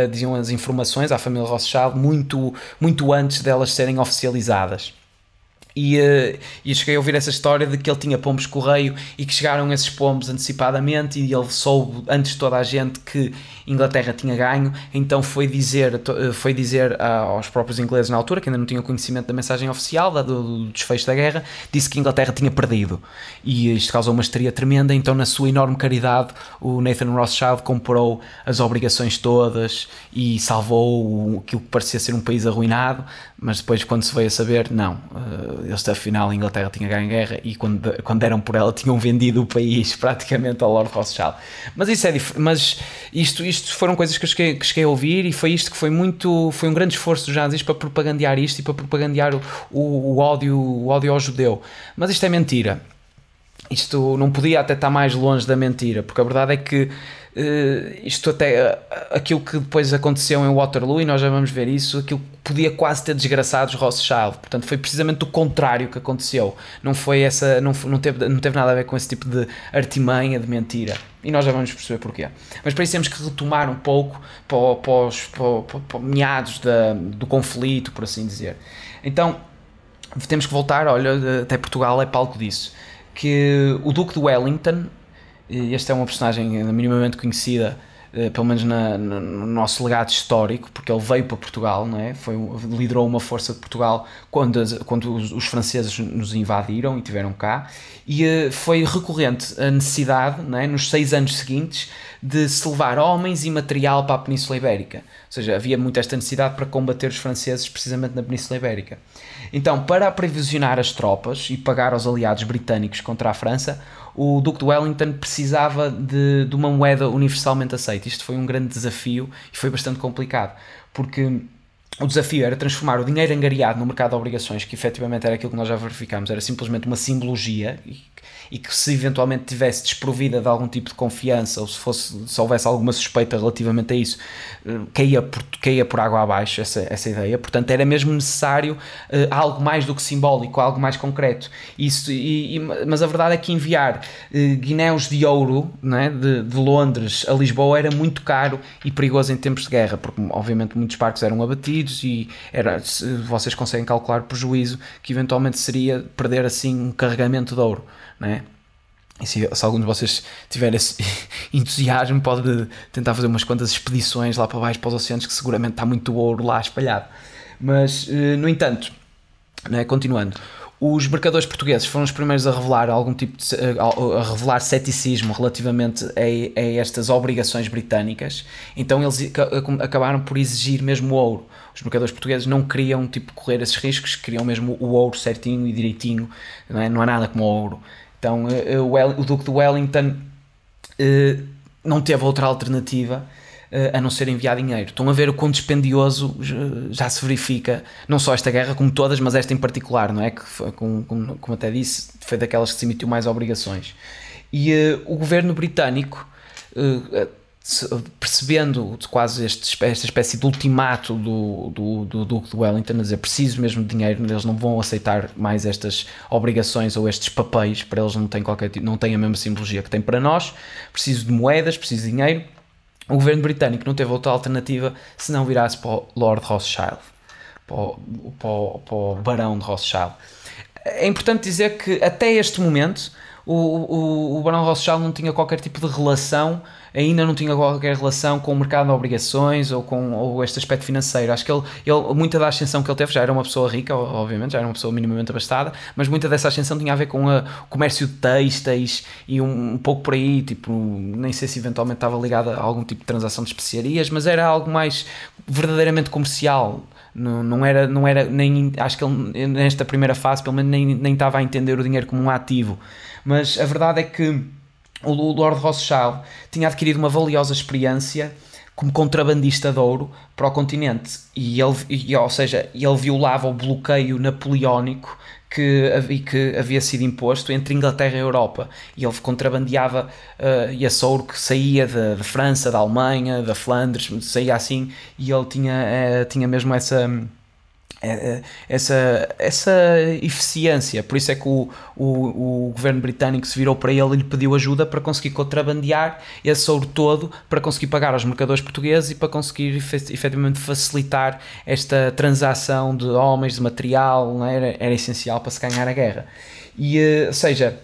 uh, diziam as informações à família Rothschild muito, muito antes delas serem oficializadas. E, eh, e cheguei a ouvir essa história de que ele tinha pombos correio e que chegaram esses pombos antecipadamente e ele soube antes de toda a gente que Inglaterra tinha ganho, então foi dizer, eh, foi dizer aos próprios ingleses na altura, que ainda não tinham conhecimento da mensagem oficial, do, do desfecho da guerra, disse que Inglaterra tinha perdido. E isto causou uma histeria tremenda, então na sua enorme caridade o Nathan Rothschild comprou as obrigações todas e salvou aquilo que parecia ser um país arruinado, mas depois quando se veio a saber, não, uh, afinal a Inglaterra tinha ganho guerra e quando, quando deram por ela tinham vendido o país praticamente ao Lord Rothschild. Mas isso é mas isto, isto foram coisas que eu cheguei, que cheguei a ouvir e foi isto que foi muito, foi um grande esforço dos nazis para propagandear isto e para propagandear o, o, o, ódio, o ódio ao judeu. Mas isto é mentira. Isto não podia até estar mais longe da mentira, porque a verdade é que eh, isto até eh, aquilo que depois aconteceu em Waterloo, e nós já vamos ver isso, aquilo que podia quase ter desgraçado os Rothschild. Portanto, foi precisamente o contrário que aconteceu. Não foi essa, não, não, teve, não teve nada a ver com esse tipo de artimanha, de mentira. E nós já vamos perceber porquê. Mas para isso temos que retomar um pouco para, para, os, para, para meados da, do conflito, por assim dizer. Então, temos que voltar, olha, até Portugal é palco disso. Que o Duque de Wellington este é uma personagem minimamente conhecida, eh, pelo menos na, no nosso legado histórico, porque ele veio para Portugal, não é? Foi, liderou uma força de Portugal quando, as, quando os, os, franceses nos invadiram e tiveram cá, e eh, foi recorrente a necessidade, não é? nos seis anos seguintes, de se levar homens e material para a Península Ibérica. Ou seja, havia muito esta necessidade para combater os franceses precisamente na Península Ibérica. Então, para aprovisionar as tropas e pagar aos aliados britânicos contra a França, o Duque de Wellington precisava de, de uma moeda universalmente aceita. Isto foi um grande desafio e foi bastante complicado, porque o desafio era transformar o dinheiro angariado no mercado de obrigações, que efetivamente era aquilo que nós já verificámos, era simplesmente uma simbologia e que se eventualmente tivesse desprovida de algum tipo de confiança ou se, fosse, se houvesse alguma suspeita relativamente a isso, eh, caía por, caía por água abaixo essa, essa ideia. Portanto, era mesmo necessário uh, algo mais do que simbólico, algo mais concreto. Isso, e, e, mas a verdade é que enviar uh, de ouro né, de, de Londres a Lisboa era muito caro e perigoso em tempos de guerra, porque obviamente muitos barcos eram abatidos e era, vocês conseguem calcular o prejuízo que eventualmente seria perder assim um carregamento de ouro né? E se, se algum de vocês tiver esse entusiasmo, pode tentar fazer umas quantas expedições lá para baixo, para os oceanos, que seguramente está muito ouro lá espalhado. Mas, eh, no entanto, né, continuando, os mercadores portugueses foram os primeiros a revelar algum tipo de, eh, a revelar ceticismo relativamente a, a, estas obrigações britânicas então eles acabaram por exigir mesmo o ouro os mercadores portugueses não queriam tipo correr esses riscos queriam mesmo o ouro certinho e direitinho não, é? não há nada como o ouro então eh, eh, o, o Duque de Wellington eh, não teve outra alternativa a não ser enviar dinheiro. Estão a ver o quão dispendioso já se verifica, não só esta guerra, como todas, mas esta em particular, não é? Que, foi, como, como, até disse, foi daquelas que se emitiu mais obrigações. E uh, o governo britânico, uh, percebendo quase este, esta espécie de ultimato do, do, do Duque de Wellington, a dizer preciso mesmo de dinheiro, eles não vão aceitar mais estas obrigações ou estes papéis, para eles não têm, qualquer, não têm a mesma simbologia que têm para nós, preciso de moedas, preciso de dinheiro. O governo britânico não teve outra alternativa se não virasse para o Lord Rothschild, para o, para o, para o Barão de Rothschild. É importante dizer que até este momento o, o, o Barão Rothschild não tinha qualquer tipo de relação ainda não tinha qualquer relação com o mercado de obrigações ou com ou este aspecto financeiro. Acho que ele, ele muita da ascensão que ele teve já era uma pessoa rica, obviamente, já era uma pessoa minimamente abastada, mas muita dessa ascensão tinha a ver com o comércio de têxteis e um, um, pouco por aí, tipo, nem sei se eventualmente estava ligada a algum tipo de transação de especiarias, mas era algo mais verdadeiramente comercial. Não, não, era, não era nem, acho que ele, nesta primeira fase, pelo menos, nem, nem estava a entender o dinheiro como um ativo. Mas a verdade é que o Lord Rothschild tinha adquirido uma valiosa experiência como contrabandista de ouro para o continente e ele, e, ou seja, ele violava o bloqueio napoleónico que, que havia sido imposto entre Inglaterra e Europa e ele contrabandeava uh, esse ouro que saía de, de França, da Alemanha, da Flandres, saía assim e ele tinha, uh, tinha mesmo essa é, é, essa, essa eficiência. Por isso é que o, o, o, governo britânico se virou para ele e lhe pediu ajuda para conseguir contrabandear esse ouro todo, para conseguir pagar aos mercadores portugueses e para conseguir efetivamente facilitar esta transação de homens, de material, é? era, era essencial para se ganhar a guerra. E, eh, ou seja,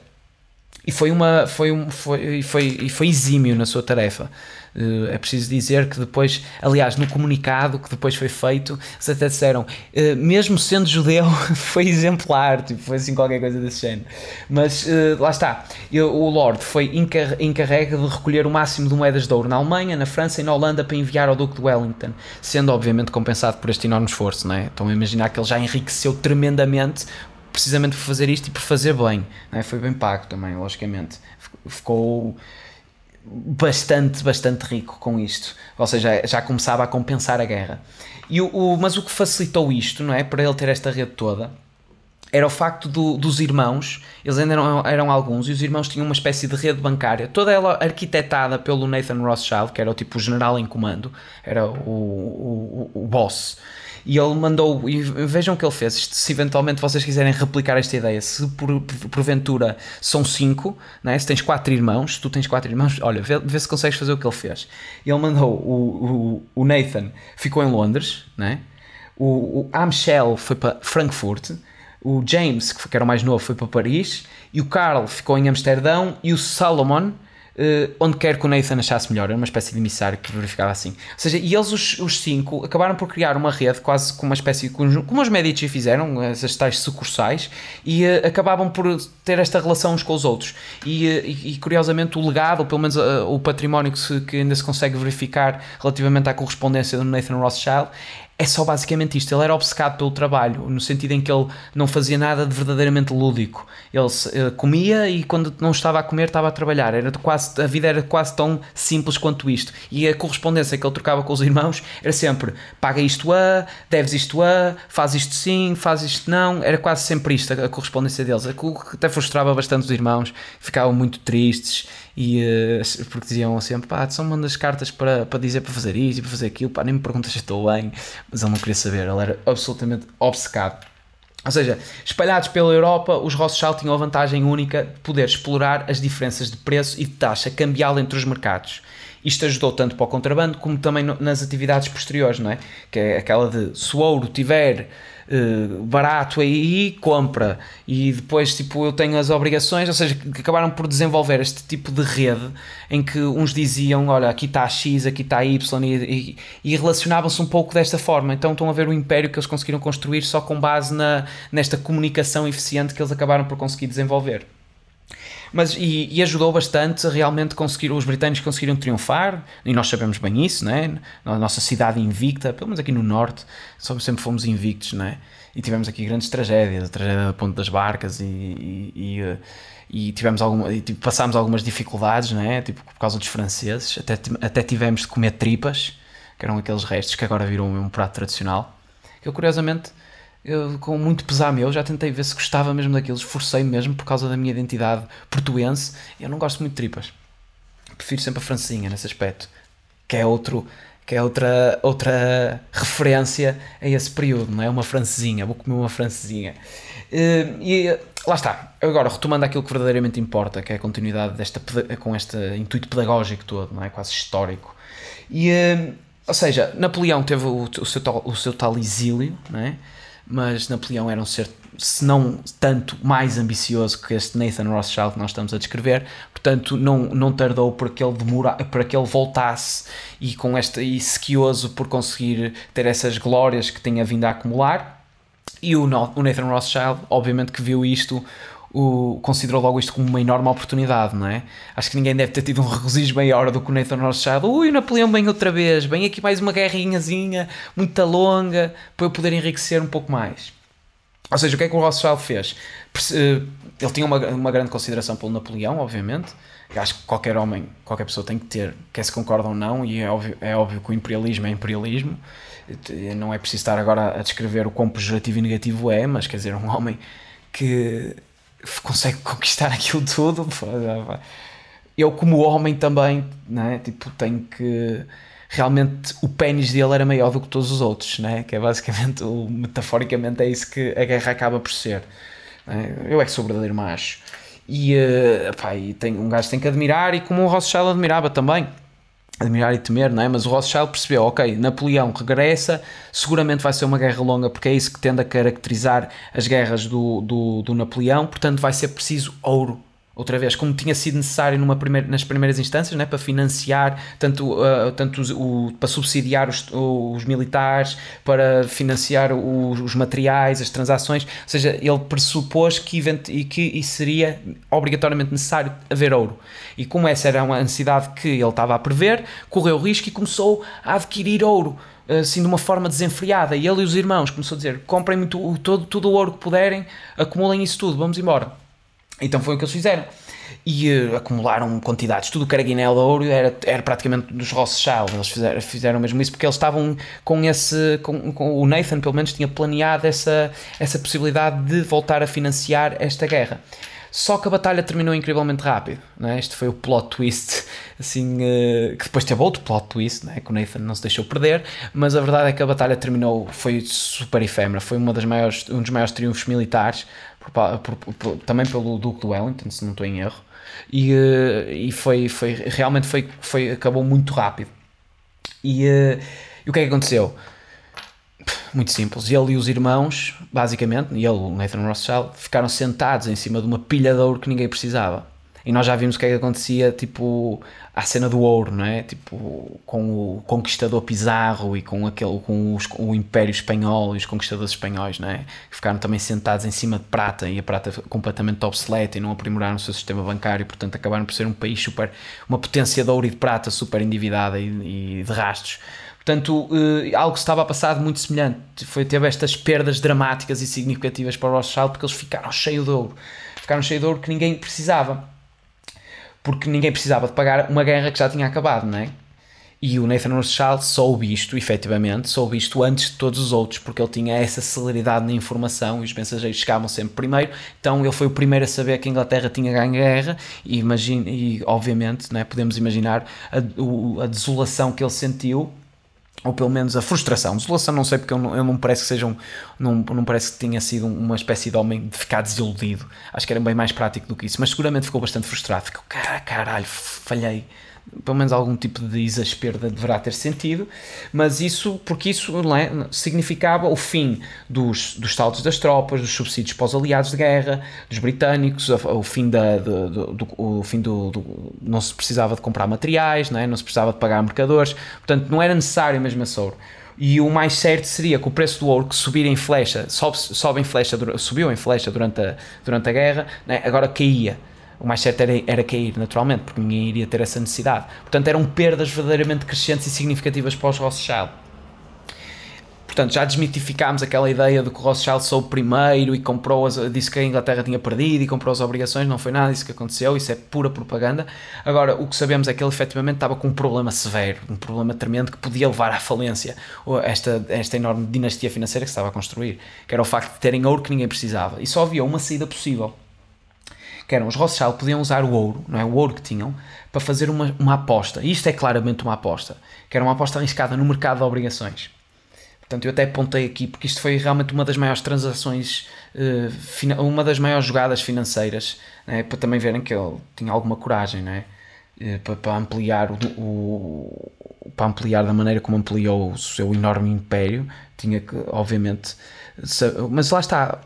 e foi uma foi um foi, foi, foi exímio na sua tarefa Uh, é preciso dizer que depois, aliás, no comunicado que depois foi feito, se até disseram, uh, mesmo sendo judeu, foi exemplar, tipo, foi assim qualquer coisa desse género. Mas uh, lá está, Eu, o Lord foi encar encarregue de recolher o máximo de moedas de ouro na Alemanha, na França e na Holanda para enviar ao Duque de Wellington, sendo obviamente compensado por este enorme esforço, não é? Estão a imaginar que ele já enriqueceu tremendamente precisamente por fazer isto e por fazer bem, é? foi bem pago também, logicamente. Ficou bastante, bastante rico com isto. Ou seja, já começava a compensar a guerra. E o, o mas o que facilitou isto, não é? Para ele ter esta rede toda, era o facto do, dos irmãos, eles ainda eram, eram, alguns, e os irmãos tinham uma espécie de rede bancária, toda ela arquitetada pelo Nathan Rothschild, que era o tipo o general em comando, era o, o, o boss. E ele mandou. E vejam o que ele fez. Se eventualmente vocês quiserem replicar esta ideia, se por, porventura são cinco, né? se tens quatro irmãos, tu tens quatro irmãos, olha, vê, vê se consegues fazer o que ele fez. Ele mandou o, o, o Nathan ficou em Londres, né? o, o Amshel foi para Frankfurt o James, que era o mais novo, foi para Paris, e o Carl ficou em Amsterdão, e o Salomon uh, onde quer que o Nathan achasse melhor, era uma espécie de emissário que verificava assim. Ou seja, e eles, os, os cinco, acabaram por criar uma rede quase com uma espécie de conjunto, como os Medici fizeram, essas tais sucursais, e uh, acabavam por ter esta relação uns com os outros. E, uh, e, curiosamente, o legado, ou pelo menos o património que, se, que, ainda se consegue verificar relativamente à correspondência do Nathan Rothschild, é só basicamente isto. Ele era obcecado pelo trabalho, no sentido em que ele não fazia nada de verdadeiramente lúdico. Ele uh, comia e quando não estava a comer estava a trabalhar. Era quase, a vida era quase tão simples quanto isto. E a correspondência que ele trocava com os irmãos era sempre paga isto a, deves isto a, faz isto sim, faz isto não. Era quase sempre isto a, a correspondência deles. O que até frustrava bastante os irmãos, ficavam muito tristes e uh, porque diziam sempre, pá, tu só mandas cartas para, para dizer para fazer isto e para fazer aquilo, pá, nem me perguntas se estou bem, mas ele não queria saber, ele era absolutamente obcecado. Ou seja, espalhados pela Europa, os Rothschild tinham a vantagem única de poder explorar as diferenças de preço e de taxa cambial entre os mercados. Isto ajudou tanto para o contrabando como também nas atividades posteriores, não é? Que é aquela de se o ouro tiver eh, barato aí, compra. E depois, tipo, eu tenho as obrigações, ou seja, que acabaram por desenvolver este tipo de rede em que uns diziam, olha, aqui está X, aqui está Y, e, e, e relacionavam-se um pouco desta forma. Então estão a ver o império que eles conseguiram construir só com base na, nesta comunicação eficiente que eles acabaram por conseguir desenvolver mas e, e, ajudou bastante realmente conseguir, os britânicos conseguiram triunfar, e nós sabemos bem isso, né? Na nossa cidade invicta, pelo menos aqui no Norte, sempre fomos invictos, né? E tivemos aqui grandes tragédias, a tragédia da Ponte das Barcas e, e, e, e tivemos alguma, e, tipo, passámos algumas dificuldades, né? Tipo, por causa dos franceses, até, até tivemos de comer tripas, que eram aqueles restos que agora viram um prato tradicional, que eu curiosamente eu, com muito pesar meu, já tentei ver se gostava mesmo daquilo, esforcei mesmo por causa da minha identidade portuense. Eu não gosto muito de tripas. Prefiro sempre a francinha nesse aspecto, que é outro que é outra, outra referência a esse período, não é? Uma francesinha, vou comer uma francesinha. Eh, e lá está, agora retomando aquilo que verdadeiramente importa, que é a continuidade desta, com este intuito pedagógico todo, não é? Quase histórico. E, eh, ou seja, Napoleão teve o, o seu, tal, o seu tal exílio, não é? mas Napoleão era um ser, se não tanto mais ambicioso que este Nathan Rothschild que nós estamos a descrever, portanto não, não tardou para que, ele demora, para que ele voltasse e com esta e sequioso por conseguir ter essas glórias que tinha vindo a acumular. E o Nathan Rothschild, obviamente que viu isto o, considerou logo isto como uma enorme oportunidade, não é? Acho que ninguém deve ter tido um regozijo maior do que o Nathan Rothschild. Ui, o Napoleão vem outra vez, vem aqui mais uma guerrinhazinha, muita longa, para eu poder enriquecer um pouco mais. Ou seja, o que é que o Rothschild fez? Eh, ele tinha uma, uma grande consideração pelo Napoleão, obviamente. Acho que qualquer homem, qualquer pessoa tem que ter, quer se concorda ou não, e é óbvio, é óbvio que o imperialismo é imperialismo. Eh, não é preciso estar agora a descrever o quão pejorativo e negativo é, mas quer dizer, um homem que consegue conquistar aquilo tudo. Eu, como homem, também né? tipo, tenho que. Realmente, o pênis dele era maior do que todos os outros, né? que é basicamente, metaforicamente, é isso que a guerra acaba por ser. Né. Eu é que sou verdadeiro macho. E, uh, pá, e tem, um gajo tem que admirar, e como o Rothschild admirava também admirar e temer, não é? Mas o Rothschild percebeu, ok, Napoleão regressa, seguramente vai ser uma guerra longa, porque é isso que tende a caracterizar as guerras do, do, do Napoleão, portanto vai ser preciso ouro outra vez, como tinha sido necessário numa primeira, nas primeiras instâncias, né, para financiar, tanto, uh, tanto o, para subsidiar os, os, militares, para financiar os, os, materiais, as transações, ou seja, ele pressupôs que, event, e que e seria obrigatoriamente necessário haver ouro. E como essa era uma ansiedade que ele estava a prever, correu o risco e começou a adquirir ouro eh, assim de uma forma desenfreada. E ele e os irmãos começou a dizer: comprem muito, todo, todo o ouro que puderem, acumulem isso tudo, vamos embora. Então foi o que eles fizeram. E uh, acumularam quantidades. Tudo o que era guiné de ouro era, era praticamente dos Rothschild. Eles fizeram, fizeram mesmo isso porque eles estavam com esse. Com, com, o Nathan, pelo menos, tinha planeado essa, essa possibilidade de voltar a financiar esta guerra. Só que a batalha terminou incrivelmente rápido. Né? Este foi o plot twist, assim, uh, que depois teve outro plot twist, né? que o Nathan não se deixou perder, mas a verdade é que a batalha terminou, foi super efêmera, foi uma das maiores, um dos maiores triunfos militares por, por, por, também pelo Duke do Wellington, se não estou em erro, e, eh, e foi, foi, realmente foi, foi, acabou muito rápido. E, eh, e o que é que aconteceu? Muito simples, ele e os irmãos, basicamente, e ele, Nathan Rothschild, ficaram sentados em cima de uma pilha de ouro que ninguém precisava e nós já vimos o que é que acontecia, tipo, à cena do ouro, não é? Tipo, com o conquistador Pizarro e com, aquele, com os, o Império Espanhol e os conquistadores espanhóis, não é? Que ficaram também sentados em cima de prata e a prata completamente obsoleta e não aprimoraram o seu sistema bancário, portanto acabaram por ser um país super, uma potência de ouro e de prata super endividada e, e de rastros. Portanto, eh, algo que estava a passar muito semelhante. Foi, teve estas perdas dramáticas e significativas para o Rothschild porque eles ficaram cheios de ouro. Ficaram cheios de ouro que ninguém precisava porque ninguém precisava de pagar uma guerra que já tinha acabado, não é? E o Nathan Rothschild soube isto, efetivamente, soube isto antes de todos os outros, porque ele tinha essa celeridade na informação e os mensageiros chegavam sempre primeiro. Então ele foi o primeiro a saber que a Inglaterra tinha ganho a guerra e, imagine, e obviamente, é? podemos imaginar a, a desolação que ele sentiu ou pelo menos a frustração. Desolação não sei porque eu não, eu não parece que seja um, não, não parece que tenha sido uma espécie de homem de ficar desiludido. Acho que era bem mais prático do que isso, mas seguramente ficou bastante frustrado. Ficou, cara, caralho, falhei pelo menos algum tipo de exaspero deverá ter sentido, mas isso, porque isso é, significava o fim dos, dos saltos das tropas, dos subsídios para os aliados de guerra, dos britânicos, o fim, da, do, do, do o fim do, do, não se precisava de comprar materiais, não, é? não se precisava de pagar mercadores, portanto não era necessário mesmo esse ouro. E o mais certo seria que o preço do ouro que subir em flecha, sobe, sobe em flecha, subiu em flecha durante a, durante a guerra, é? agora caía o mais certo era, era cair, naturalmente, porque ninguém iria ter essa necessidade. Portanto, eram perdas verdadeiramente crescentes e significativas para os Rothschild. Portanto, já desmitificámos aquela ideia de que o Rothschild o primeiro e comprou as, disse que a Inglaterra tinha perdido e comprou as obrigações, não foi nada disso que aconteceu, isso é pura propaganda. Agora, o que sabemos é que ele efetivamente estava com um problema severo, um problema tremendo que podia levar à falência esta, esta enorme dinastia financeira que se estava a construir, que era o facto de terem ouro que ninguém precisava. E só havia uma saída possível, que eram os Rothschild podiam usar o ouro, não é? o ouro que tinham, para fazer uma, uma aposta. E isto é claramente uma aposta, que era uma aposta arriscada no mercado de obrigações. Portanto, eu até apontei aqui porque isto foi realmente uma das maiores transações, eh, uma das maiores jogadas financeiras, é? para também verem que ele tinha alguma coragem, não é? Eh, para, ampliar o, o, para ampliar da maneira como ampliou o seu enorme império tinha que obviamente mas lá está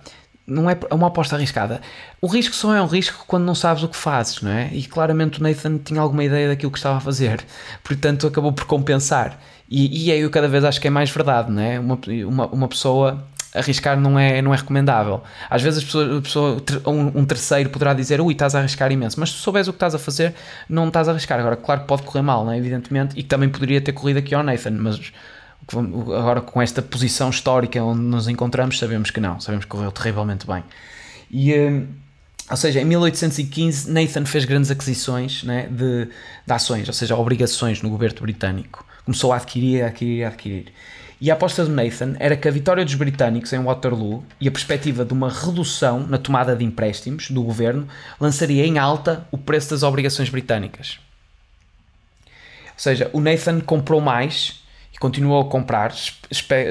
não é, é uma aposta arriscada. O risco só é um risco quando não sabes o que fazes, não é? E claramente o Nathan tinha alguma ideia daquilo que estava a fazer, portanto acabou por compensar. E, e é aí eu cada vez acho que é mais verdade, não é? Uma, uma, uma pessoa arriscar não é, não é recomendável. Às vezes a pessoa, a pessoa um, terceiro poderá dizer, ui, estás a arriscar imenso, mas se souberes o que estás a fazer, não estás a arriscar. Agora, claro que pode correr mal, é? evidentemente, e que também poderia ter corrido aqui ao Nathan, mas Agora, com esta posição histórica onde nos encontramos, sabemos que não, sabemos que correu terrivelmente bem. E, hum, ou seja, em 1815, Nathan fez grandes aquisições né, de, de ações, ou seja, obrigações no governo britânico. Começou a adquirir, a adquirir, a adquirir. E a aposta de Nathan era que a vitória dos britânicos em Waterloo e a perspectiva de uma redução na tomada de empréstimos do governo lançaria em alta o preço das obrigações britânicas. Ou seja, o Nathan comprou mais continuou a comprar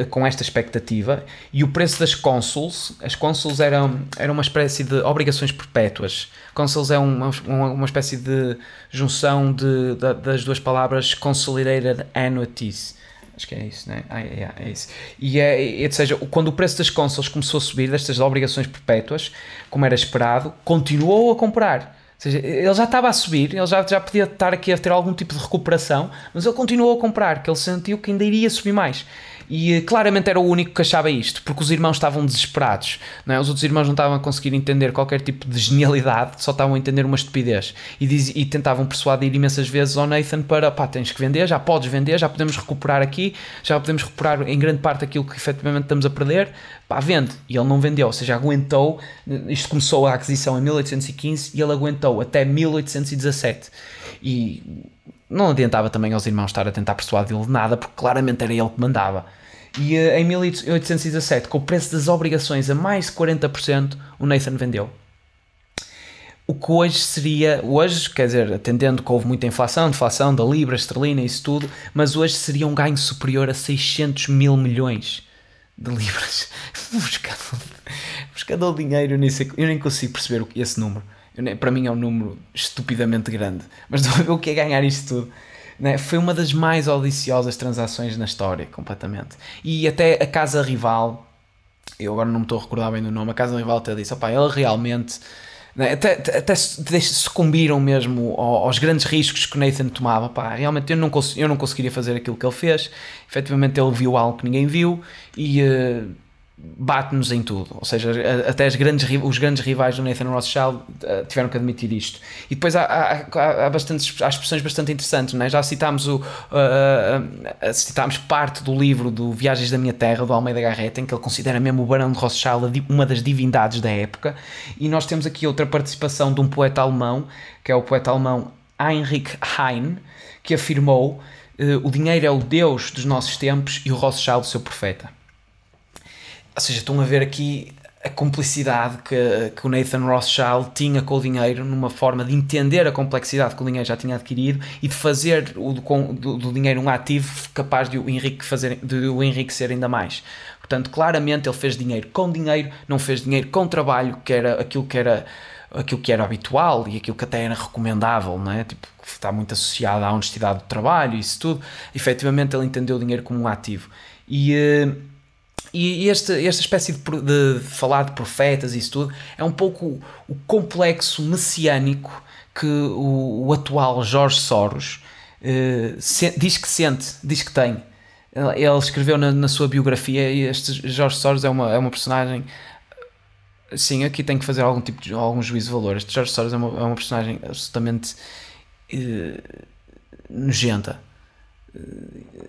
com esta expectativa e o preço das consuls, as consuls eram, eram uma espécie de obrigações perpétuas. Consuls é uma, uma, uma espécie de junção de, de, das duas palavras consolidated annuities. Acho que é isso, né? Ah, é, é, é, isso. E é, é, ou seja, quando o preço das consoles começou a subir, destas obrigações perpétuas, como era esperado, continuou a comprar seja, ele já estava a subir, ele já, já podia estar aqui a ter algum tipo de recuperação, mas ele continuou a comprar, que ele sentiu que ainda iria subir mais. E eh, claramente era o único que achava isto, porque os irmãos estavam desesperados. Não é? Os outros irmãos não estavam a conseguir entender qualquer tipo de genialidade, só estavam a entender uma estupidez. E, diz, e tentavam persuadir imensas vezes ao Nathan para pá, tens que vender, já podes vender, já podemos recuperar aqui, já podemos recuperar em grande parte aquilo que efetivamente estamos a perder, pá, vende. E ele não vendeu, ou seja, aguentou. Isto começou a aquisição em 1815 e ele aguentou até 1817. E não adiantava também aos irmãos estar a tentar persuadi-lo de nada, porque claramente era ele que mandava. E eh, em 1817, com o preço das obrigações a mais de 40%, o Nathan vendeu. O que hoje seria, hoje, quer dizer, atendendo que houve muita inflação, deflação da libra, esterlina, isso tudo, mas hoje seria um ganho superior a 600 mil milhões de libras. Buscando, buscando o dinheiro, eu nem, sei, eu nem consigo perceber esse número. Nem, para mim é um número estupidamente grande. Mas ver o que é ganhar isto tudo né? Foi uma das mais audiciosas transações na história, completamente. E até a casa rival, eu agora não me estou a recordar bem do nome, a casa rival até disse: opá, ela realmente. Né? Até, até sucumbiram mesmo aos grandes riscos que Nathan tomava. Pá, realmente eu não, eu não conseguiria fazer aquilo que ele fez. Efetivamente, ele viu algo que ninguém viu e. Uh, bate-nos em tudo. Ou seja, até grandes, os grandes rivais do Nathan Rothschild eh, tiveram que admitir isto. E depois há, há, há, bastantes, há expressões bastante interessantes. Não é? Já citámos, o, uh, uh, citámos parte do livro do Viagens da Minha Terra, do Almeida Garrett, em que ele considera mesmo o Barão de Rothschild uma das divindades da época. E nós temos aqui outra participação de um poeta alemão, que é o poeta alemão Heinrich Heine, que afirmou o dinheiro é o Deus dos nossos tempos e o Rothschild seu profeta ou seja, estão a ver aqui a cumplicidade que, que o Nathan Rothschild tinha com o dinheiro, numa forma de entender a complexidade que o dinheiro já tinha adquirido e de fazer o, do, do dinheiro um ativo capaz de o, Enrique fazer, de o enriquecer ainda mais. Portanto, claramente ele fez dinheiro com dinheiro, não fez dinheiro com trabalho, que era aquilo que era aquilo que era habitual e aquilo que até era recomendável, não é? Tipo, está muito associado à honestidade do trabalho e isso tudo. Efetivamente ele entendeu o dinheiro como um ativo. E eh, e esta, esta espécie de, de, falar de profetas e isso tudo é um pouco o complexo messiânico que o, o atual Jorge Soros eh, se, diz que sente, diz que tem. Ele escreveu na, na sua biografia, e este Jorge Soros é uma, é uma personagem. Sim, aqui tem que fazer algum tipo de algum juízo de valor. Este Jorge Soros é uma, é uma personagem absolutamente eh, nojenta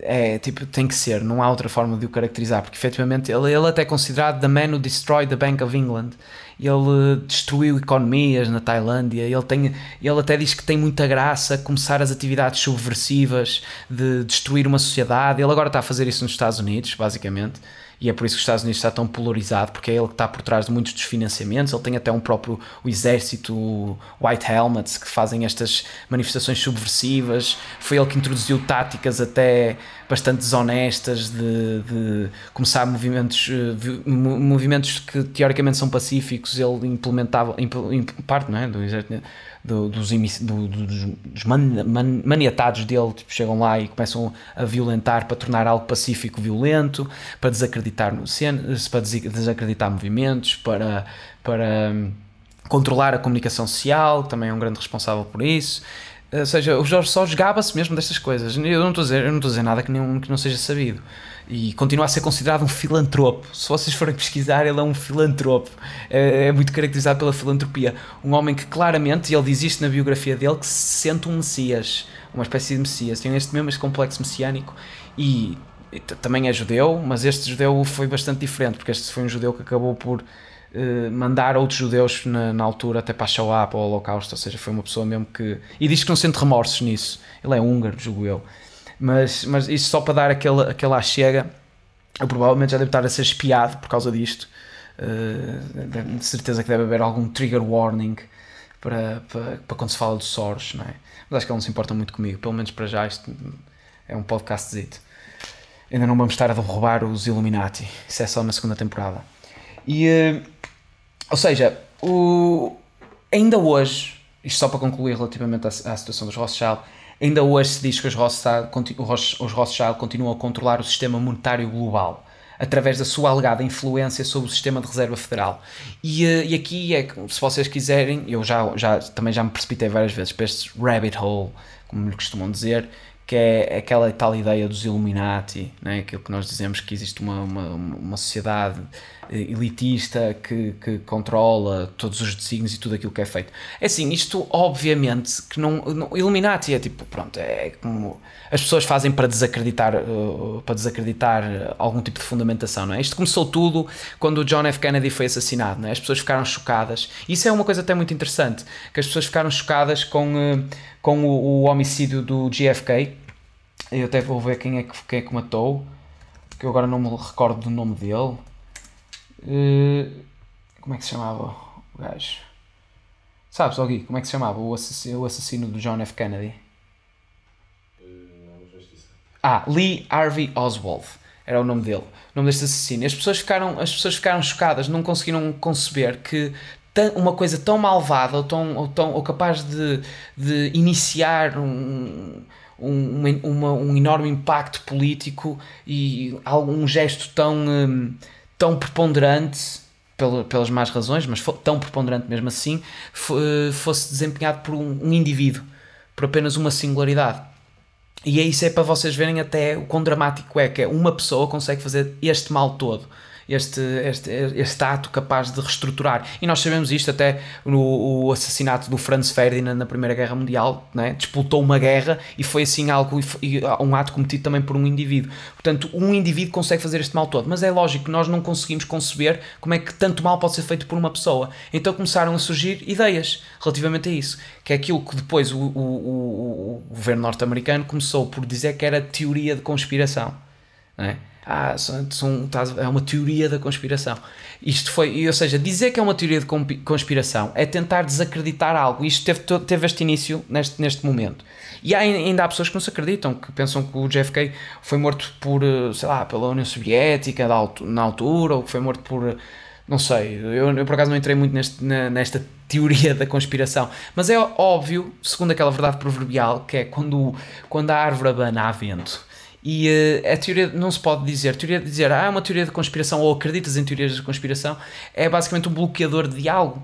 é tipo, tem que ser, não há outra forma de o caracterizar, porque efetivamente ele, ele até é considerado the man who destroyed the Bank of England. Ele destruiu economias na Tailândia, ele, tem, ele até diz que tem muita graça começar as atividades subversivas de destruir uma sociedade. Ele agora está a fazer isso nos Estados Unidos, basicamente e é por isso que os Estados Unidos está tão polarizado, porque é ele que está por trás de muitos dos financiamentos. Ele tem até um próprio o exército, o White Helmets, que fazem estas manifestações subversivas. Foi ele que introduziu táticas até bastante desonestas de, de começar movimentos, eh, movimentos que teoricamente são pacíficos. Ele implementava, em parte não é? do exército do, dos, do, dos, dos man, man, maniatados dele, tipo, chegam lá e começam a violentar para tornar algo pacífico violento, para desacreditar, no, para desacreditar movimentos, para, para hum, controlar a comunicação social, também é um grande responsável por isso. Ou seja, o Jorge Soros gaba-se mesmo destas coisas. Eu não estou a dizer, eu não estou a dizer nada que não, que não seja sabido. E continua a ser considerado um filantropo. Se vocês forem pesquisar, ele é um filantropo. É, é muito caracterizado pela filantropia. Um homem que claramente, e ele diz isto na biografia dele, que se sente um messias. Uma espécie de messias. Tem este mesmo este complexo messiânico. E também é judeu, mas este judeu foi bastante diferente, porque este foi um judeu que acabou por eh, mandar outros judeus na, na, altura até para a Shoah, para o Holocausto, ou seja, foi uma pessoa mesmo que. E diz que não sente remorsos nisso. Ele é húngaro, julgo eu. Mas, mas isso só para dar aquela, aquela chega, eu provavelmente já devo estar a ser espiado por causa disto. Eh, de certeza que deve haver algum trigger warning para, para, para quando se fala de Soros, não é? Mas acho que ele não se importa muito comigo, pelo menos para já isto é um podcastzito. Ainda não vamos estar a derrubar os Illuminati, isso é só na segunda temporada. E, eh, ou seja, o, ainda hoje, isto só para concluir relativamente à, à situação dos Rothschild, ainda hoje se diz que os Rothschild, os Rothschild continuam a controlar o sistema monetário global através da sua alegada influência sobre o sistema de reserva federal. E, eh, e aqui é que, se vocês quiserem, eu já, já também já me precipitei várias vezes para este rabbit hole, como lhe costumam dizer, que é aquela tal ideia dos Illuminati, né? aquilo que nós dizemos que existe uma, uma, uma sociedade eh, elitista que, que controla todos os desígnios e tudo aquilo que é feito. É assim, isto obviamente que não, não Illuminati é tipo, pronto, é como as pessoas fazem para desacreditar, uh, para desacreditar algum tipo de fundamentação, não é? Isto começou tudo quando o John F. Kennedy foi assassinado, não é? As pessoas ficaram chocadas. Isso é uma coisa até muito interessante, que as pessoas ficaram chocadas com, uh, com o, o, homicídio do JFK. Eu até vou ver quem é que, quem é que matou, que eu agora não me recordo do nome dele. Eh, como é que se chamava o gajo? Sabes, Ogui, como é que se chamava o assassino, o assassino do John F. Kennedy? Eh, ah, Lee Harvey Oswald era o nome dele, o nome deste assassino. as pessoas ficaram, as pessoas ficaram chocadas, não conseguiram conceber que uma coisa tão malvada ou, tão, ou, tão, ou capaz de, de iniciar um, um, uma, um enorme impacto político e algum gesto tão. Um, tão preponderante, pelas más razões, mas tão preponderante mesmo assim, eh, fosse desempenhado por um indivíduo, por apenas uma singularidade. E é isso é para vocês verem até o quão dramático é que é uma pessoa consegue fazer este mal todo este, este, este ato capaz de reestruturar. E nós sabemos isto até no o assassinato do Franz Ferdinand na Primeira Guerra Mundial, né? disputou uma guerra e foi assim algo ah, um ato cometido também por um indivíduo. Portanto, um indivíduo consegue fazer este mal todo, mas é lógico que nós não conseguimos conceber como é que tanto mal pode ser feito por uma pessoa. Então começaram a surgir ideias relativamente a isso, que é aquilo que depois o, o, o, o governo norte-americano começou por dizer que era teoria de conspiração. Não é? ah, são, são, tá, é uma teoria da conspiração. Isto foi, ou seja, dizer que é uma teoria de conspiração é tentar desacreditar algo. Isto teve, teve este início neste, neste momento. E há, ainda há pessoas que não se acreditam, que pensam que o JFK foi morto por, eh, sei lá, pela União Soviética na altura, ou que foi morto por. Eh, não sei, eu, eu por acaso não entrei muito neste, nesta teoria da conspiração, mas é óbvio, segundo aquela verdade proverbial, que é quando, quando a árvore abana há vento. E uh, a teoria não se pode dizer. A teoria de dizer, ah, é uma teoria de conspiração ou acreditas em teorias de conspiração é basicamente um bloqueador de algo.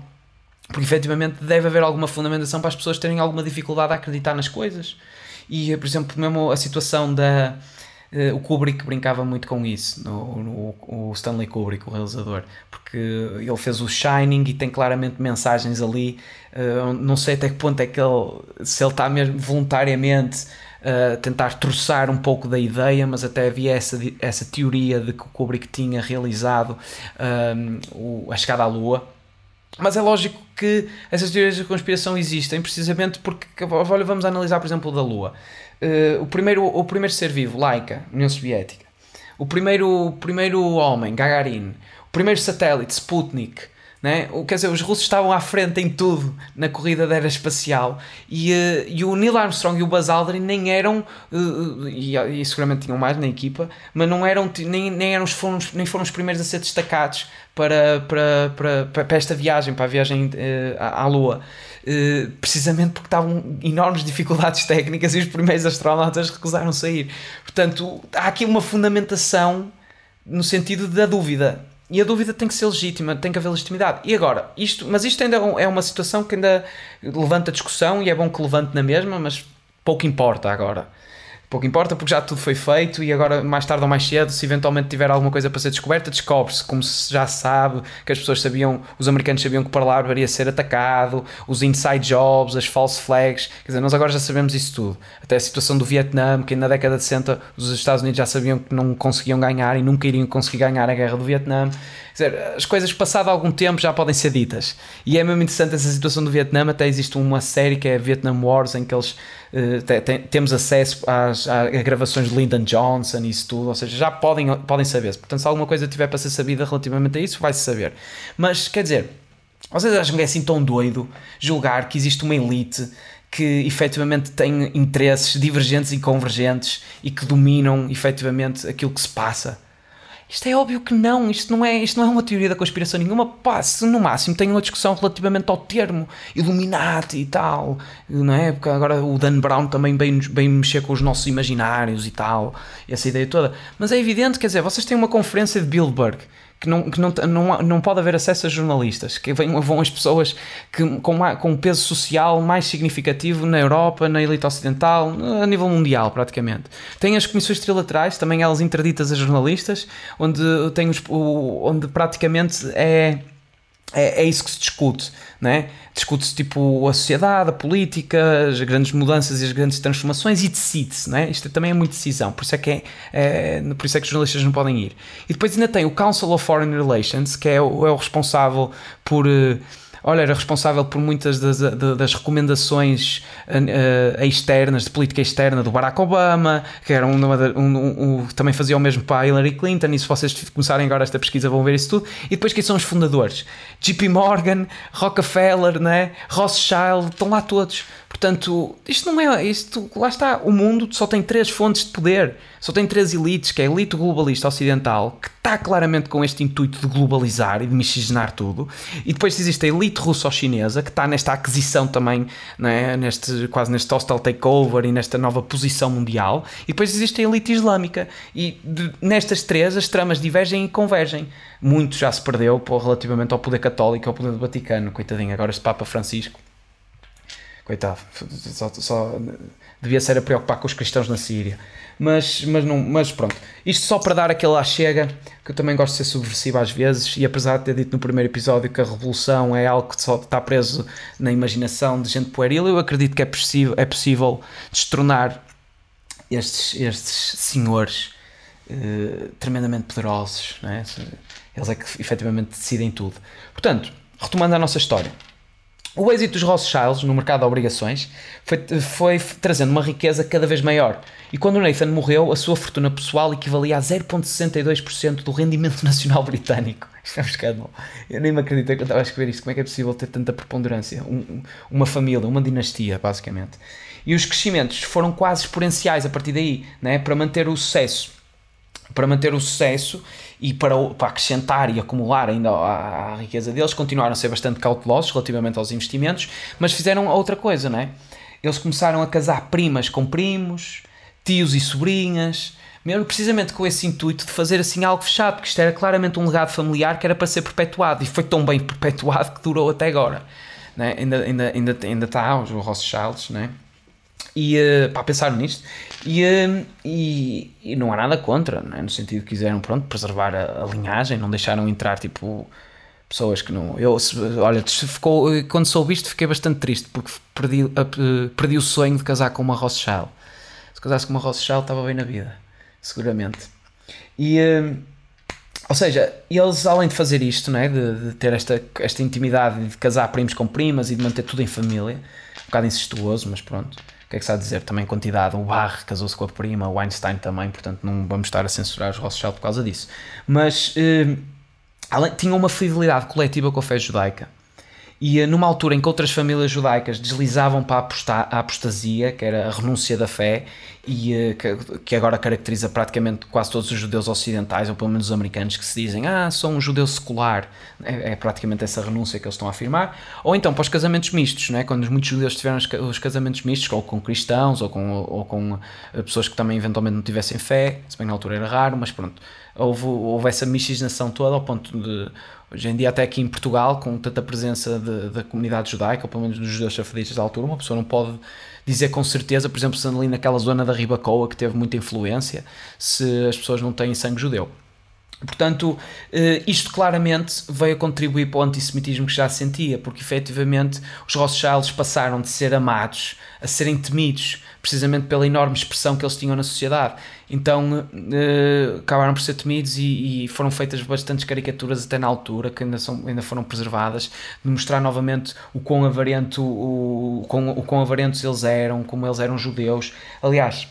Porque efetivamente deve haver alguma fundamentação para as pessoas terem alguma dificuldade a acreditar nas coisas. E, eh, por exemplo, mesmo a situação da. Uh, o Kubrick brincava muito com isso, no, no, o Stanley Kubrick, o realizador, porque ele fez o Shining e tem claramente mensagens ali. Uh, não sei até que ponto é que ele, se ele está mesmo voluntariamente eh, tentar troçar um pouco da ideia, mas até havia essa, essa teoria de que o Kubrick tinha realizado ehm, o, a chegada à Lua. Mas é lógico que essas teorias de conspiração existem precisamente porque, olha, vamos analisar, por exemplo, o da Lua. Uh, o, primeiro, o primeiro ser vivo, Laika, União Soviética. O primeiro, o primeiro homem, Gagarin. O primeiro satélite, Sputnik. Né? Quer dizer, os russos estavam à frente em tudo na corrida da era espacial e, eh, e o Neil Armstrong e o Buzz Aldrin nem eram, eh, eh, e, e seguramente tinham mais na equipa, mas não eram, nem, nem, eram, foram, nem foram os primeiros a ser destacados para, para, para, para esta viagem, para a viagem à, à Lua. Uh, precisamente porque estavam enormes dificuldades técnicas e os primeiros astronautas recusaram sair. Portanto, há aqui uma fundamentação no sentido da dúvida. E a dúvida tem que ser legítima, tem que haver legitimidade. E agora, isto, mas isto ainda é, é uma situação que ainda levanta discussão e é bom que levante na mesma, mas pouco importa agora pouco importa porque já tudo foi feito e agora mais tarde ou mais cedo se eventualmente tiver alguma coisa para ser descoberta descobre-se como se já sabe que as pessoas sabiam os americanos sabiam que o Pearl ia ser atacado os inside jobs as false flags quer dizer nós agora já sabemos isso tudo até a situação do Vietnã que na década de 60 os Estados Unidos já sabiam que não conseguiam ganhar e nunca iriam conseguir ganhar a guerra do Vietnã quer dizer as coisas passado algum tempo já podem ser ditas e é mesmo interessante essa situação do Vietnã até existe uma série que é Vietnam Wars em que eles eh, tem, temos acesso às, às, gravações de Lyndon Johnson e isso tudo, ou seja, já podem, podem saber. -se. Portanto, se alguma coisa tiver para ser sabida relativamente a isso, vai-se saber. Mas, quer dizer, vocês acham que é assim tão doido julgar que existe uma elite que efetivamente tem interesses divergentes e convergentes e que dominam efetivamente aquilo que se passa? Isto é óbvio que não, isto não é, isto não é uma teoria da conspiração nenhuma. Pá, se no máximo tem uma discussão relativamente ao termo Illuminati e tal, não é? Porque agora o Dan Brown também bem, bem mexer com os nossos imaginários e tal, essa ideia toda. Mas é evidente, quer dizer, vocês têm uma conferência de Bilderberg que não, que não, não, não pode haver acesso a jornalistas, que vão as pessoas que, com, uma, com um peso social mais significativo na Europa, na elite ocidental, a nível mundial praticamente. Tem as comissões trilaterais, também elas interditas a jornalistas, onde, tem os, o, onde praticamente é é, é isso que se discute, né? Discute-se tipo a sociedade, a política, as grandes mudanças e as grandes transformações e decide-se, né? Isto também é muito decisão, por isso é que é, é, por isso é que os jornalistas não podem ir. E depois ainda tem o Council of Foreign Relations, que é o, é o responsável por uh, olha, era responsável por muitas das, das recomendações eh, eh, externas, de política externa do Barack Obama, que era um, um, um, um, também fazia o mesmo para a Hillary Clinton, e se vocês começarem agora esta pesquisa vão ver isso tudo. E depois quem são os fundadores? JP Morgan, Rockefeller, né? Rothschild, estão lá todos. Portanto, isto não é. Isto, lá está. O mundo só tem três fontes de poder. Só tem três elites, que é a elite globalista ocidental, que está claramente com este intuito de globalizar e de miscigenar tudo. E depois existe a elite russo-chinesa, que está nesta aquisição também, né, neste, quase neste hostile takeover e nesta nova posição mundial. E depois existe a elite islâmica. E de, nestas três, as tramas divergem e convergem. Muito já se perdeu pô, relativamente ao poder católico e ao poder do Vaticano. Coitadinho, agora este Papa Francisco coitado, só, só, devia ser a preocupar com os cristãos na Síria. Mas, mas, não, mas pronto, isto só para dar aquele lá chega, que eu também gosto de ser subversivo às vezes, e apesar de ter dito no primeiro episódio que a revolução é algo que só está preso na imaginação de gente pueril, eu acredito que é possível, é possível destronar estes, estes senhores eh, tremendamente poderosos, é? eles é que efetivamente decidem tudo. Portanto, retomando a nossa história. O êxito dos Rothschilds no mercado de obrigações foi, foi, trazendo uma riqueza cada vez maior, e quando o Nathan morreu, a sua fortuna pessoal equivalia a 0,62% do rendimento nacional britânico. Isto é um escândalo. Eu nem me acredito que eu estava a escrever isto. Como é que é possível ter tanta preponderância? Um, uma família, uma dinastia, basicamente. E os crescimentos foram quase exponenciais a partir daí, né? para manter o sucesso. Para manter o sucesso e para, para acrescentar e acumular ainda à, riqueza deles, continuaram a ser bastante cautelosos relativamente aos investimentos, mas fizeram outra coisa, não é? Eles começaram a casar primas com primos, tios e sobrinhas, mesmo precisamente com esse intuito de fazer assim algo fechado, porque isto era claramente um legado familiar que era para ser perpetuado e foi tão bem perpetuado que durou até agora. É? Ainda, ainda, ainda, ainda está o Rothschilds, é e uh, pá, pensaram nisto e, uh, e, e, não há nada contra, né? no sentido que quiseram pronto, preservar a, a, linhagem, não deixaram entrar tipo pessoas que não. Eu, se, olha, ficou, quando soube isto fiquei bastante triste porque perdi, uh, perdi o sonho de casar com uma Rothschild. Se casasse com uma Rothschild estava bem na vida, seguramente. E. Ou seja, eles além de fazer isto, né, de, de, ter esta, esta intimidade de casar primos com primas e de manter tudo em família, um bocado incestuoso, mas pronto, que é que há a dizer? Também quantidade, o Barr casou-se com a prima, o Einstein também, portanto não vamos estar a censurar os Rothschild por causa disso. Mas eh, além, tinha uma fidelidade coletiva com a fé judaica. E eh, numa altura em que outras famílias judaicas deslizavam para a apostasia, que era a renúncia da fé, e eh, que agora caracteriza praticamente quase todos os judeus ocidentais, ou pelo menos os americanos, que se dizem, ah, sou um judeu secular, é, é praticamente essa renúncia que eles estão a afirmar, ou então para os casamentos mistos, né? quando muitos judeus tiveram os casamentos mistos, ou com cristãos, ou com, ou com eh, pessoas que também eventualmente não tivessem fé, se bem na altura era raro, mas pronto, houve, houve essa miscigenação toda ao ponto de hoje em dia até aqui em Portugal com tanta presença de, da comunidade judaica ou pelo menos dos judeus safaditas da altura uma pessoa não pode dizer com certeza por exemplo se ali naquela zona da Ribacoa que teve muita influência se as pessoas não têm sangue judeu Portanto, eh, isto claramente veio a contribuir para o antissemitismo que já sentia, porque efetivamente os Rothschilds passaram de ser amados a serem temidos, precisamente pela enorme expressão que eles tinham na sociedade. Então uh, acabaram por ser temidos e, e, foram feitas bastantes caricaturas até na altura, que ainda, são, ainda foram preservadas, de mostrar novamente o quão, o, o, quão, o quão avarentos eles eram, como eles eram judeus. Aliás,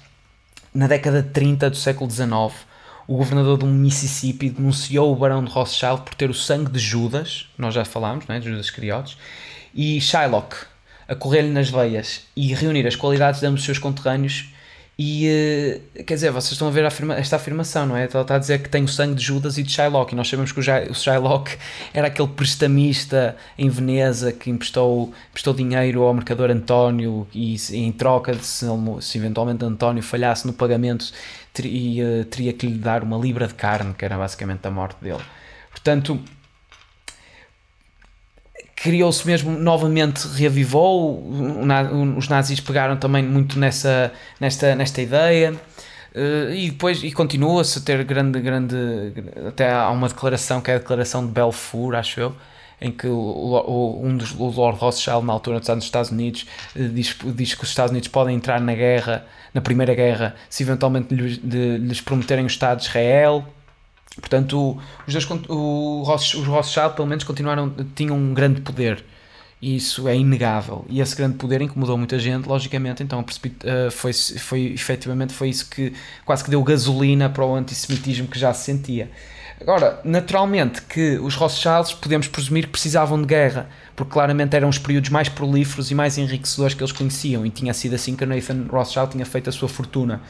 na década de 30 do século XIX, o governador do Mississippi denunciou o barão de Rothschild por ter o sangue de Judas, nós já falámos, né, de Judas Criotes, e Shylock, a correr-lhe nas veias e reunir as qualidades de ambos os seus conterrâneos. E eh, quer dizer, vocês estão a ver esta afirmação, não é? Ela está a dizer que tem o sangue de Judas e de Shylock, e nós sabemos que o Shylock era aquele prestamista em Veneza que emprestou, emprestou dinheiro ao mercador António e, em troca de se, se eventualmente António falhasse no pagamento, teria, eh, teria que lhe dar uma libra de carne, que era basicamente a morte dele. Portanto, criou-se mesmo novamente, reavivou. Os nazis pegaram também muito nessa, nesta, nesta ideia. Eh, e depois e continua-se a ter grande, grande. Até há uma declaração que é a declaração de Belfour acho eu, em que o, o, um dos, o Lord Rothschild, na altura, está nos Estados Unidos, eh, diz, diz que os Estados Unidos podem entrar na guerra, na Primeira Guerra, se eventualmente lhes, de, lhes prometerem o Estado de Israel. Portanto, os dois, o Ross, os Rothschild, pelo menos, continuaram, tinham um grande poder. E isso é inegável. E esse grande poder incomodou muita gente, logicamente. Então, eh, foi, foi, efetivamente, foi isso que quase que deu gasolina para o antissemitismo que já se sentia. Agora, naturalmente que os Rothschilds podemos presumir que precisavam de guerra, porque claramente eram os períodos mais prolíferos e mais enriquecedores que eles conheciam, e tinha sido assim que Nathan Rothschild tinha feito a sua fortuna.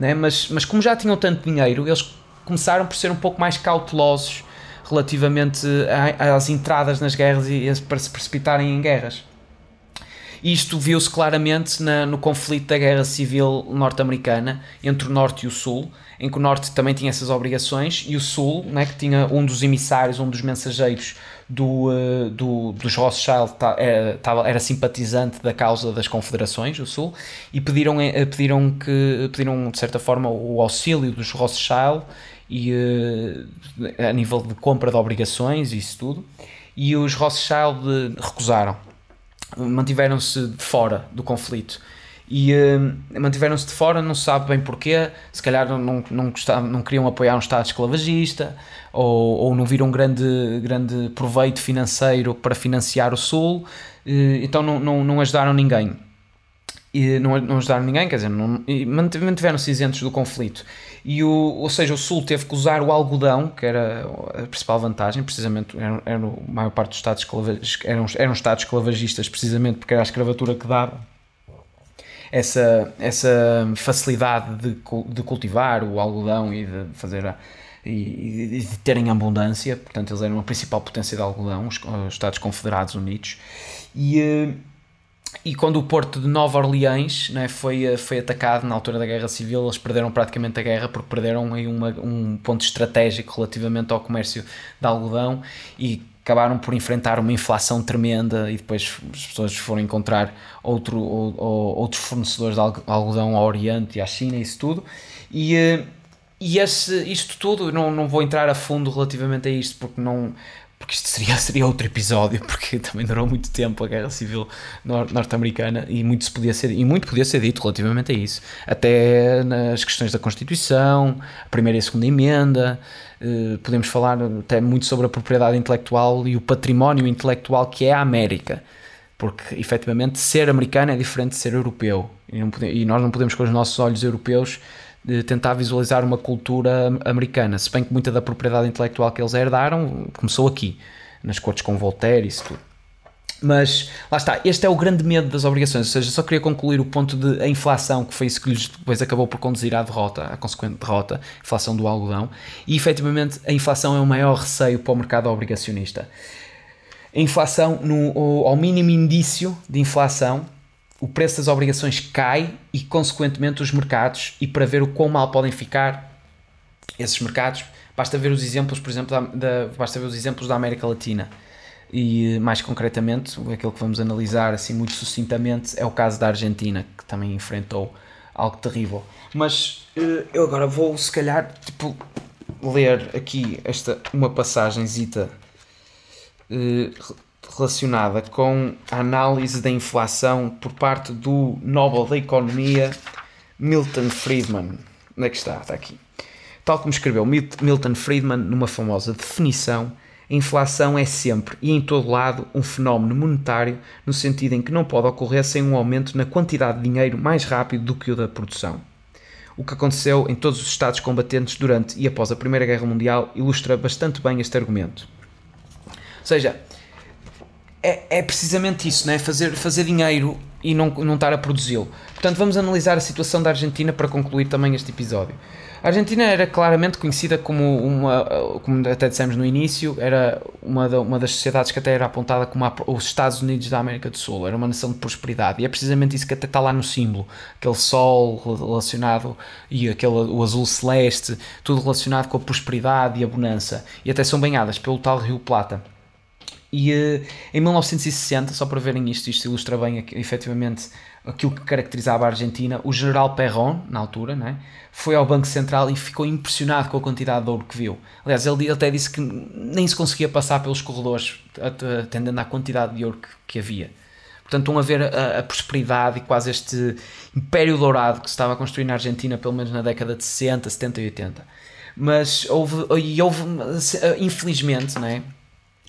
Né? Mas, mas como já tinham tanto dinheiro, eles começaram por ser um pouco mais cautelosos relativamente às entradas nas guerras e para se precipitarem em guerras. Isto viu-se claramente na, no conflito da guerra civil norte-americana entre o Norte e o Sul, em que o Norte também tinha essas obrigações e o Sul, né, que tinha um dos emissários, um dos mensageiros do, eh, do, dos Rothschild, era, eh, era simpatizante da causa das confederações, o Sul, e pediram, eh, pediram, que, pediram de certa forma, o auxílio dos Rothschild e, eh, a nível de compra de obrigações e isso tudo, e os Rothschild eh, recusaram, mantiveram-se fora do conflito e uh, mantiveram-se de fora, não se sabe bem porquê, se calhar não, não, não queriam apoiar um Estado esclavagista ou, ou não viram grande, grande proveito financeiro para financiar o Sul, uh, então não, não, não ajudaram ninguém. E não, não ajudaram ninguém, quer dizer, mantiveram-se isentos do conflito e o, ou seja, o Sul teve que usar o algodão, que era a principal vantagem, precisamente, era, era a maior parte dos estados eram, eram estados esclavagistas, precisamente porque era a escravatura que dava essa, essa facilidade de, de cultivar o algodão e de fazer a, e, e, de terem abundância, portanto eles eram a principal potência de algodão, os, os Estados Confederados Unidos, e eh, e quando o porto de Nova Orleans né, foi, eh, foi atacado na altura da Guerra Civil, eles perderam praticamente a guerra porque perderam aí uma, um ponto estratégico relativamente ao comércio de algodão e acabaram por enfrentar uma inflação tremenda e depois as pessoas foram encontrar outro, ou, ou, outros fornecedores de algodão ao Oriente e à China e isso tudo. E, eh, e esse, isto tudo, não, não vou entrar a fundo relativamente a isto porque não porque isto seria, seria outro episódio, porque também durou muito tempo a Guerra Civil Norte-Americana e muito, se podia ser, e muito podia ser dito relativamente a isso. Até nas questões da Constituição, a primeira e a segunda emenda, eh, podemos falar até muito sobre a propriedade intelectual e o património intelectual que é a América. Porque, efetivamente, ser americano é diferente de ser europeu. E, não, e nós não podemos, com os nossos olhos europeus, tentar visualizar uma cultura americana, se bem que muita da propriedade intelectual que eles herdaram começou aqui, nas cortes com Voltaire e isso tudo. Mas lá está, este é o grande medo das obrigações, ou seja, só queria concluir o ponto de a inflação, que foi isso que lhes depois acabou por conduzir à derrota, à consequente derrota, inflação do algodão, e efetivamente a inflação é o maior receio para o mercado obrigacionista. A inflação, no, ao mínimo indício de inflação, o preço das obrigações cai e, consequentemente, os mercados, e para ver o quão mal podem ficar esses mercados, basta ver os exemplos, por exemplo, da, da basta ver os exemplos da América Latina. E mais concretamente, é aquilo que vamos analisar assim muito sucintamente é o caso da Argentina, que também enfrentou algo terrível. Mas eh, eu agora vou, se calhar, tipo, ler aqui esta, uma passagenzita eh, relacionada com a análise da inflação por parte do Nobel da Economia Milton Friedman. Onde é que está? Está aqui. Tal como escreveu Milton Friedman numa famosa definição, a inflação é sempre e em todo lado um fenómeno monetário, no sentido em que não pode ocorrer sem um aumento na quantidade de dinheiro mais rápido do que o da produção. O que aconteceu em todos os Estados combatentes durante e após a Primeira Guerra Mundial ilustra bastante bem este argumento. Ou seja, é, é precisamente isso, né? fazer, fazer dinheiro e não, não estar a produzi-lo. Portanto, vamos analisar a situação da Argentina para concluir também este episódio. A Argentina era claramente conhecida como uma, como até dissemos no início, era uma, da, uma das sociedades que até era apontada como a, os Estados Unidos da América do Sul, era uma nação de prosperidade, e é precisamente isso que até está lá no símbolo, aquele sol relacionado e aquele, o azul celeste, tudo relacionado com a prosperidade e a bonança, e até são banhadas pelo tal Rio Plata. E uh, em 1960, só para verem isto, isto ilustra bem efetivamente aquilo que caracterizava a Argentina, o general Perron, na altura, né, foi ao Banco Central e ficou impressionado com a quantidade de ouro que viu. Aliás, ele, ele até disse que nem se conseguia passar pelos corredores, atendendo à quantidade de ouro que, que havia. Portanto, estão a ver a, a, prosperidade e quase este império dourado que se estava a construir na Argentina, pelo menos na década de 60, 70 e 80. Mas houve, e houve eh, infelizmente, né,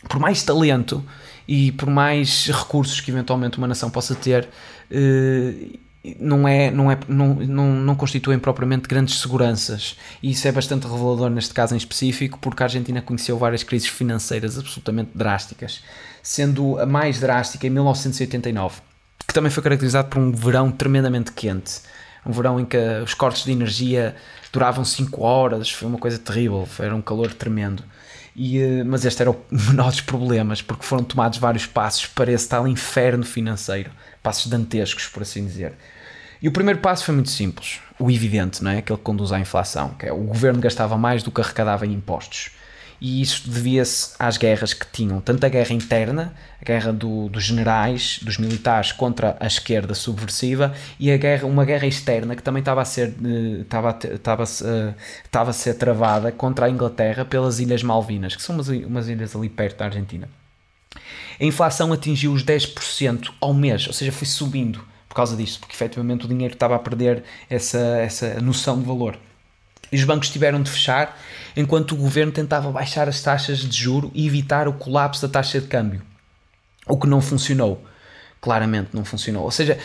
por mais talento e por mais recursos que eventualmente uma nação possa ter, eh, não, é, não, é, não, não, não constituem propriamente grandes seguranças. E isso é bastante revelador neste caso em específico, porque a Argentina conheceu várias crises financeiras absolutamente drásticas, sendo a mais drástica em 1989, que também foi caracterizado por um verão tremendamente quente. Um verão em que os cortes de energia duravam 5 horas, foi uma coisa terrível, era um calor tremendo. E, eh, mas este era o menor dos problemas, porque foram tomados vários passos para esse tal inferno financeiro, passos dantescos, por assim dizer. E o primeiro passo foi muito simples, o evidente, não é? Aquele que conduz à inflação, que é o governo gastava mais do que arrecadava em impostos e isso devia-se às guerras que tinham, tanto a guerra interna, a guerra do, dos generais, dos militares contra a esquerda subversiva e a guerra, uma guerra externa que também estava a ser eh, estava, estava, eh, estava a ser travada contra a Inglaterra pelas Ilhas Malvinas, que são umas, umas ilhas ali perto da Argentina. A inflação atingiu os 10% ao mês, ou seja, foi subindo por causa disso, porque efetivamente o dinheiro estava a perder essa, essa noção de valor. E os bancos tiveram de fechar enquanto o governo tentava baixar as taxas de juro e evitar o colapso da taxa de câmbio. O que não funcionou. Claramente não funcionou. Ou seja,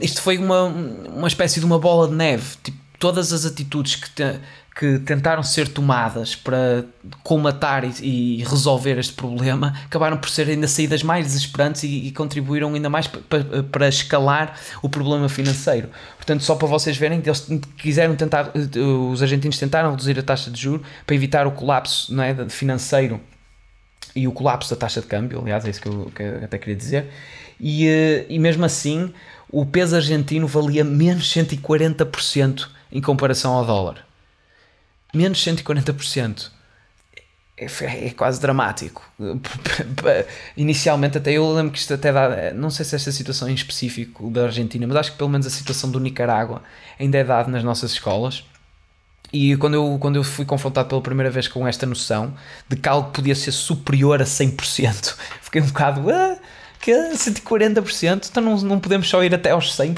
isto foi uma, uma espécie de uma bola de neve. Tipo, todas as atitudes que, te, que tentaram ser tomadas para comatar e, e, resolver este problema acabaram por ser ainda saídas mais desesperantes e, e contribuíram ainda mais para escalar o problema financeiro. Portanto, só para vocês verem, eles quiseram tentar, os argentinos tentaram reduzir a taxa de juro para evitar o colapso não é, financeiro e o colapso da taxa de câmbio, aliás, é isso que eu, que eu até queria dizer. E, eh, e mesmo assim, o peso argentino valia menos 140% em comparação ao dólar menos 140%. É, é, é quase dramático. Inicialmente, até eu lembro que isto até dá. Não sei se esta situação em específico da Argentina, mas acho que pelo menos a situação do Nicarágua ainda é dada nas nossas escolas. E quando eu, quando eu fui confrontado pela primeira vez com esta noção de que algo podia ser superior a 100%, fiquei um bocado. Ah, que 140%, então não, não podemos só ir até aos 100%.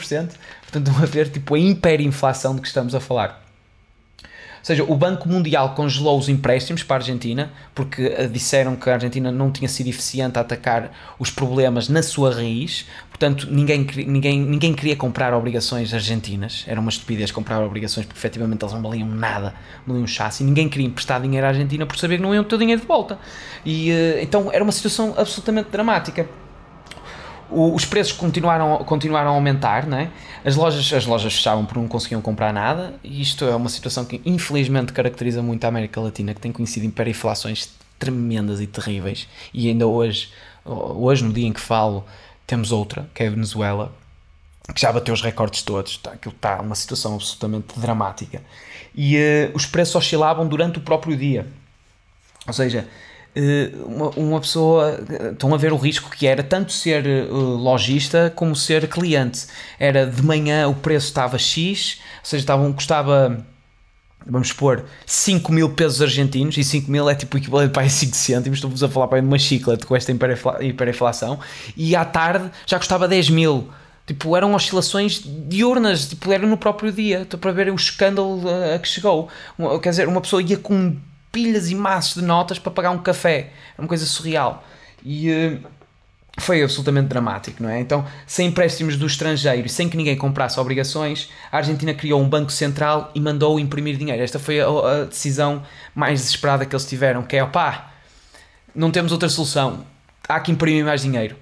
Portanto, não a ver tipo, a hiperinflação de que estamos a falar seja, o Banco Mundial congelou os empréstimos para a Argentina porque eh, disseram que a Argentina não tinha sido eficiente a atacar os problemas na sua raiz, portanto ninguém, ninguém, ninguém queria comprar obrigações argentinas, era uma estupidez comprar obrigações porque efetivamente elas não valiam nada, não valiam chassi, ninguém queria emprestar dinheiro à Argentina por saber que não iam ter dinheiro de volta. E, eh, então era uma situação absolutamente dramática os preços continuaram, continuaram a aumentar, não é? as, lojas, as lojas fechavam porque não conseguiam comprar nada, e isto é uma situação que infelizmente caracteriza muito a América Latina, que tem conhecido hiperinflações tremendas e terríveis, e ainda hoje, hoje no dia em que falo, temos outra, que é a Venezuela, que já bateu os recordes todos, tá, aquilo está uma situação absolutamente dramática. E uh, os preços oscilavam durante o próprio dia. Ou seja, eh, uma, uma, pessoa. Eh, estão a ver o risco que era tanto ser eh, lojista como ser cliente. Era de manhã o preço estava X, ou seja, estava custava vamos pôr 5 mil pesos argentinos, e 5 mil é tipo equivalente para 5 cêntimos, estou-vos a falar para uma chiclete com esta hiperinflação, e à tarde já custava 10 mil. Tipo, eram oscilações diurnas, tipo, era no próprio dia, para ver o escândalo a que chegou. Quer dizer, uma pessoa ia com pilhas e maços de notas para pagar um café. é uma coisa surreal. E uh, foi absolutamente dramático, não é? Então, sem empréstimos do estrangeiro e sem que ninguém comprasse obrigações, a Argentina criou um banco central e mandou imprimir dinheiro. Esta foi a, a decisão mais desesperada que eles tiveram, que é, opá, não temos outra solução, há que imprimir mais dinheiro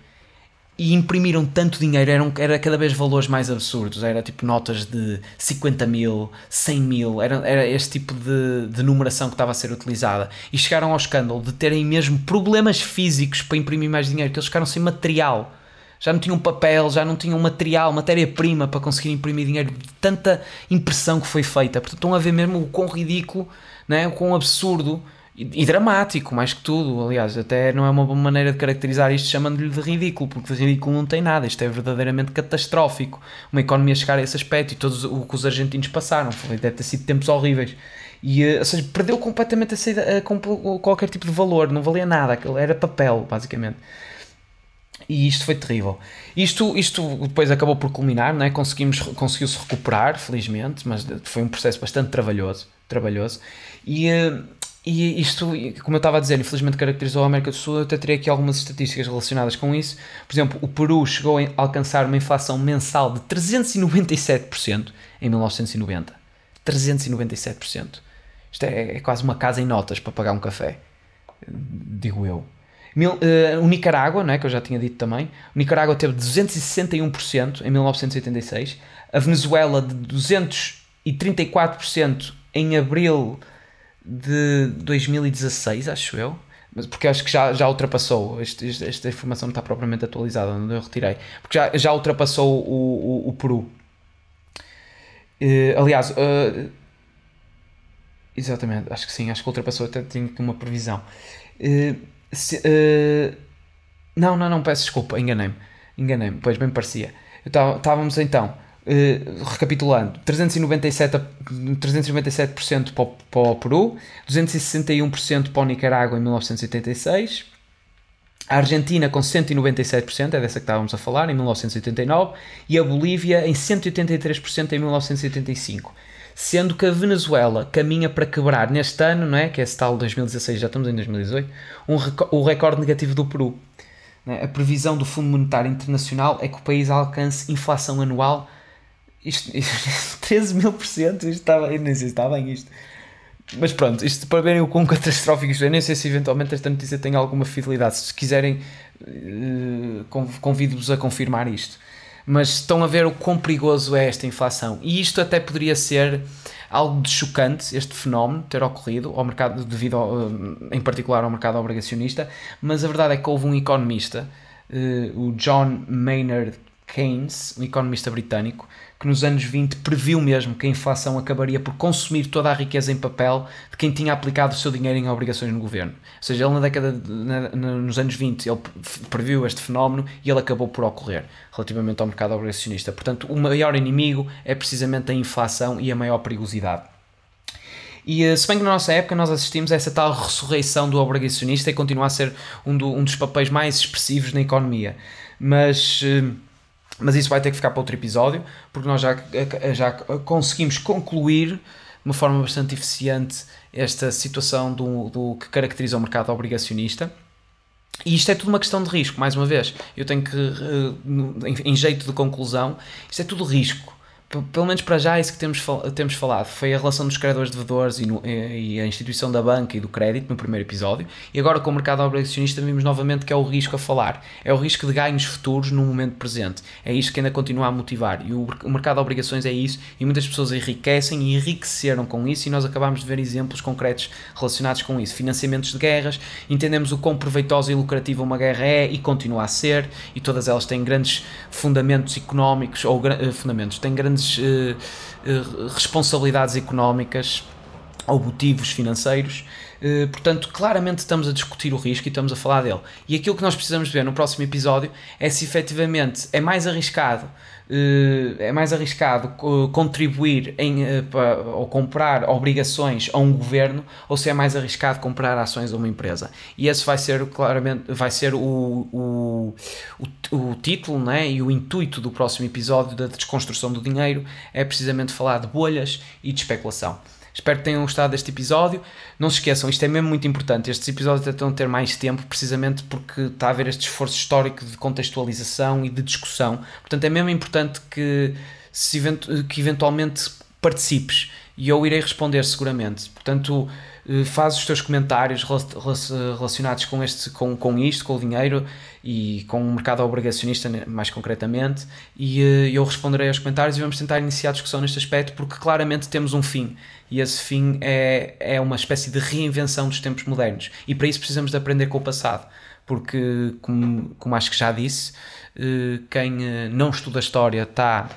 e imprimiram tanto dinheiro, eram era cada vez valores mais absurdos, era tipo notas de 50 mil, 100 mil, era, era este tipo de, de numeração que estava a ser utilizada. E chegaram ao escândalo de terem mesmo problemas físicos para imprimir mais dinheiro, que eles ficaram sem material. Já não tinham papel, já não tinham material, matéria-prima para conseguir imprimir dinheiro de tanta impressão que foi feita. Portanto, estão a ver mesmo o quão ridículo, né? o quão absurdo e, e dramático, mais que tudo. Aliás, até não é uma boa maneira de caracterizar isto chamando-lhe de ridículo, porque de ridículo não tem nada. Isto é verdadeiramente catastrófico. Uma economia chegar a esse aspecto e todos o que os argentinos passaram. Deve ter sido tempos horríveis. E, eh, ou seja, perdeu completamente a, a, a, qualquer tipo de valor, não valia nada, era papel, basicamente. E isto foi terrível. Isto, isto depois acabou por culminar, não é? Conseguimos, conseguiu-se recuperar, felizmente, mas eh, foi um processo bastante trabalhoso. trabalhoso. E eh, e isto, como eu estava a dizer, infelizmente caracterizou a América do Sul. Eu até teria aqui algumas estatísticas relacionadas com isso. Por exemplo, o Peru chegou a alcançar uma inflação mensal de 397% em 1990. 397%. Isto é, é, quase uma casa em notas para pagar um café, digo eu. Mil, uh, o Nicarágua, né, que eu já tinha dito também, o Nicarágua teve 261% em 1986, a Venezuela de 234% em abril de 2016, acho eu. Mas porque acho que já, já ultrapassou. Este, este, esta informação não está propriamente atualizada, onde eu retirei. Porque já, já ultrapassou o, o, o Peru. Uh, aliás, uh, exatamente, acho que sim, acho que ultrapassou. Até tenho aqui uma previsão. Uh, se, não, não, não, peço desculpa, enganei-me. Enganei-me, pois bem parecia. Estávamos então eh, recapitulando, 397%, 397 para, o, para o Peru, 261% para o Nicarágua em 1986, a Argentina com 197%, é dessa que estávamos a falar, em 1989, e a Bolívia em 183% em 1985. Sendo que a Venezuela caminha para quebrar neste ano, não é? que é esse tal 2016, já estamos em 2018, um o recorde negativo do Peru. Né? A previsão do Fundo Monetário Internacional é que o país alcance inflação anual isto, isto 13 mil por cento, isto está bem, nem sei se está bem isto. Mas pronto, isto para verem o quão catastrófico isto é, nem sei se eventualmente esta notícia tem alguma fidelidade. Se quiserem, eh, convido-vos a confirmar isto. Mas estão a ver o quão perigoso é esta inflação. E isto até poderia ser algo de chocante, este fenómeno ter ocorrido, ao mercado, devido ao, eh, em particular ao mercado obrigacionista, mas a verdade é que houve um economista, eh, o John Maynard Keynes, um economista britânico, que nos anos 20 previu mesmo que a inflação acabaria por consumir toda a riqueza em papel de quem tinha aplicado o seu dinheiro em obrigações no governo. Ou seja, ele na década de, na, nos anos 20 ele previu este fenómeno e ele acabou por ocorrer relativamente ao mercado obrigacionista. Portanto, o maior inimigo é precisamente a inflação e a maior perigosidade. E eh, se bem que na nossa época nós assistimos a essa tal ressurreição do obrigacionista e continua a ser um, do, um dos papéis mais expressivos na economia. Mas eh, mas isso vai ter que ficar para outro episódio, porque nós já, já conseguimos concluir de uma forma bastante eficiente esta situação do, do que caracteriza o mercado obrigacionista. E isto é tudo uma questão de risco, mais uma vez. Eu tenho que, eh, em jeito de conclusão, isto é tudo risco pelo menos para já, é isso que temos, fal temos falado foi a relação dos credores devedores e, no, e, a instituição da banca e do crédito no primeiro episódio. E agora, com o mercado obrigacionista, vimos novamente que é o risco a falar, é o risco de ganhos futuros no momento presente. É isto que ainda continua a motivar. E o, o mercado de obrigações é isso, e muitas pessoas enriquecem e enriqueceram com isso. E nós acabamos de ver exemplos concretos relacionados com isso. Financiamentos de guerras, entendemos o quão proveitosa e lucrativa uma guerra é e continua a ser, e todas elas têm grandes fundamentos económicos ou eh, fundamentos, têm grandes grandes eh, eh, responsabilidades económicas ou motivos financeiros. Eh, portanto, claramente estamos a discutir o risco e estamos a falar dele. E aquilo que nós precisamos ver no próximo episódio é se efetivamente é mais arriscado eh, é mais arriscado contribuir em, eh, ou comprar obrigações a um governo ou se é mais arriscado comprar ações a uma empresa. E esse vai ser claramente vai ser o, o, o, o título né? e o intuito do próximo episódio da desconstrução do dinheiro é precisamente falar de bolhas e de especulação. Espero que tenham gostado deste episódio. Não se esqueçam, isto é mesmo muito importante. Estes episódios tentam ter mais tempo, precisamente porque está a haver este esforço histórico de contextualização e de discussão. Portanto, é mesmo importante que, se, que eventualmente participes e eu irei responder seguramente. Portanto eh, faz os teus comentários relacionados com, este, com, com isto, com o dinheiro e com o mercado obrigacionista, né, mais concretamente, e eh, eu responderei aos comentários e vamos tentar iniciar a discussão neste aspecto, porque claramente temos um fim, e esse fim é, é uma espécie de reinvenção dos tempos modernos, e para isso precisamos de aprender com o passado, porque, como, como acho que já disse, eh, quem não estuda história está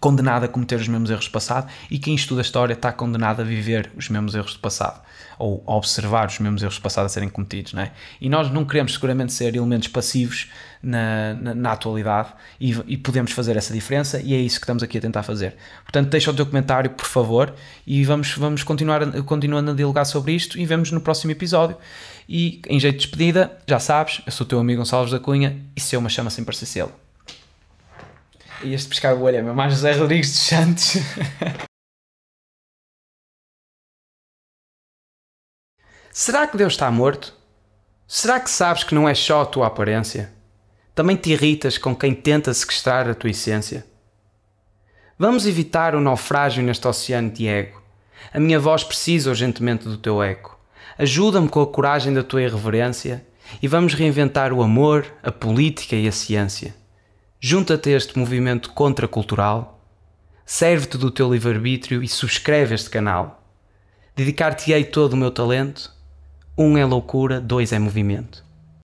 condenado a cometer os mesmos erros do passado e quem estuda a história está condenado a viver os mesmos erros do passado ou observar os mesmos erros passados a serem cometidos, não é? E nós não queremos seguramente ser elementos passivos na, na, na atualidade e, e, podemos fazer essa diferença e é isso que estamos aqui a tentar fazer. Portanto, deixa o teu comentário, por favor, e vamos, vamos continuar continuando a dialogar sobre isto e vemos no próximo episódio. E em jeito de despedida, já sabes, eu sou o teu amigo Gonçalves da Cunha e se eu me chama sem parecer selo. E este pescar o olho é meu mais José Rodrigues dos Santos. Será que Deus está morto? Será que sabes que não é só a tua aparência? Também te irritas com quem tenta sequestrar a tua essência? Vamos evitar o naufrágio neste oceano de ego. A minha voz precisa urgentemente do teu eco. Ajuda-me com a coragem da tua irreverência e vamos reinventar o amor, a política e a ciência. Junta-te a este movimento contracultural, serve-te do teu livre-arbítrio e subscreve este canal. Dedicar-te-ei todo o meu talento um é loucura, dois é movimento.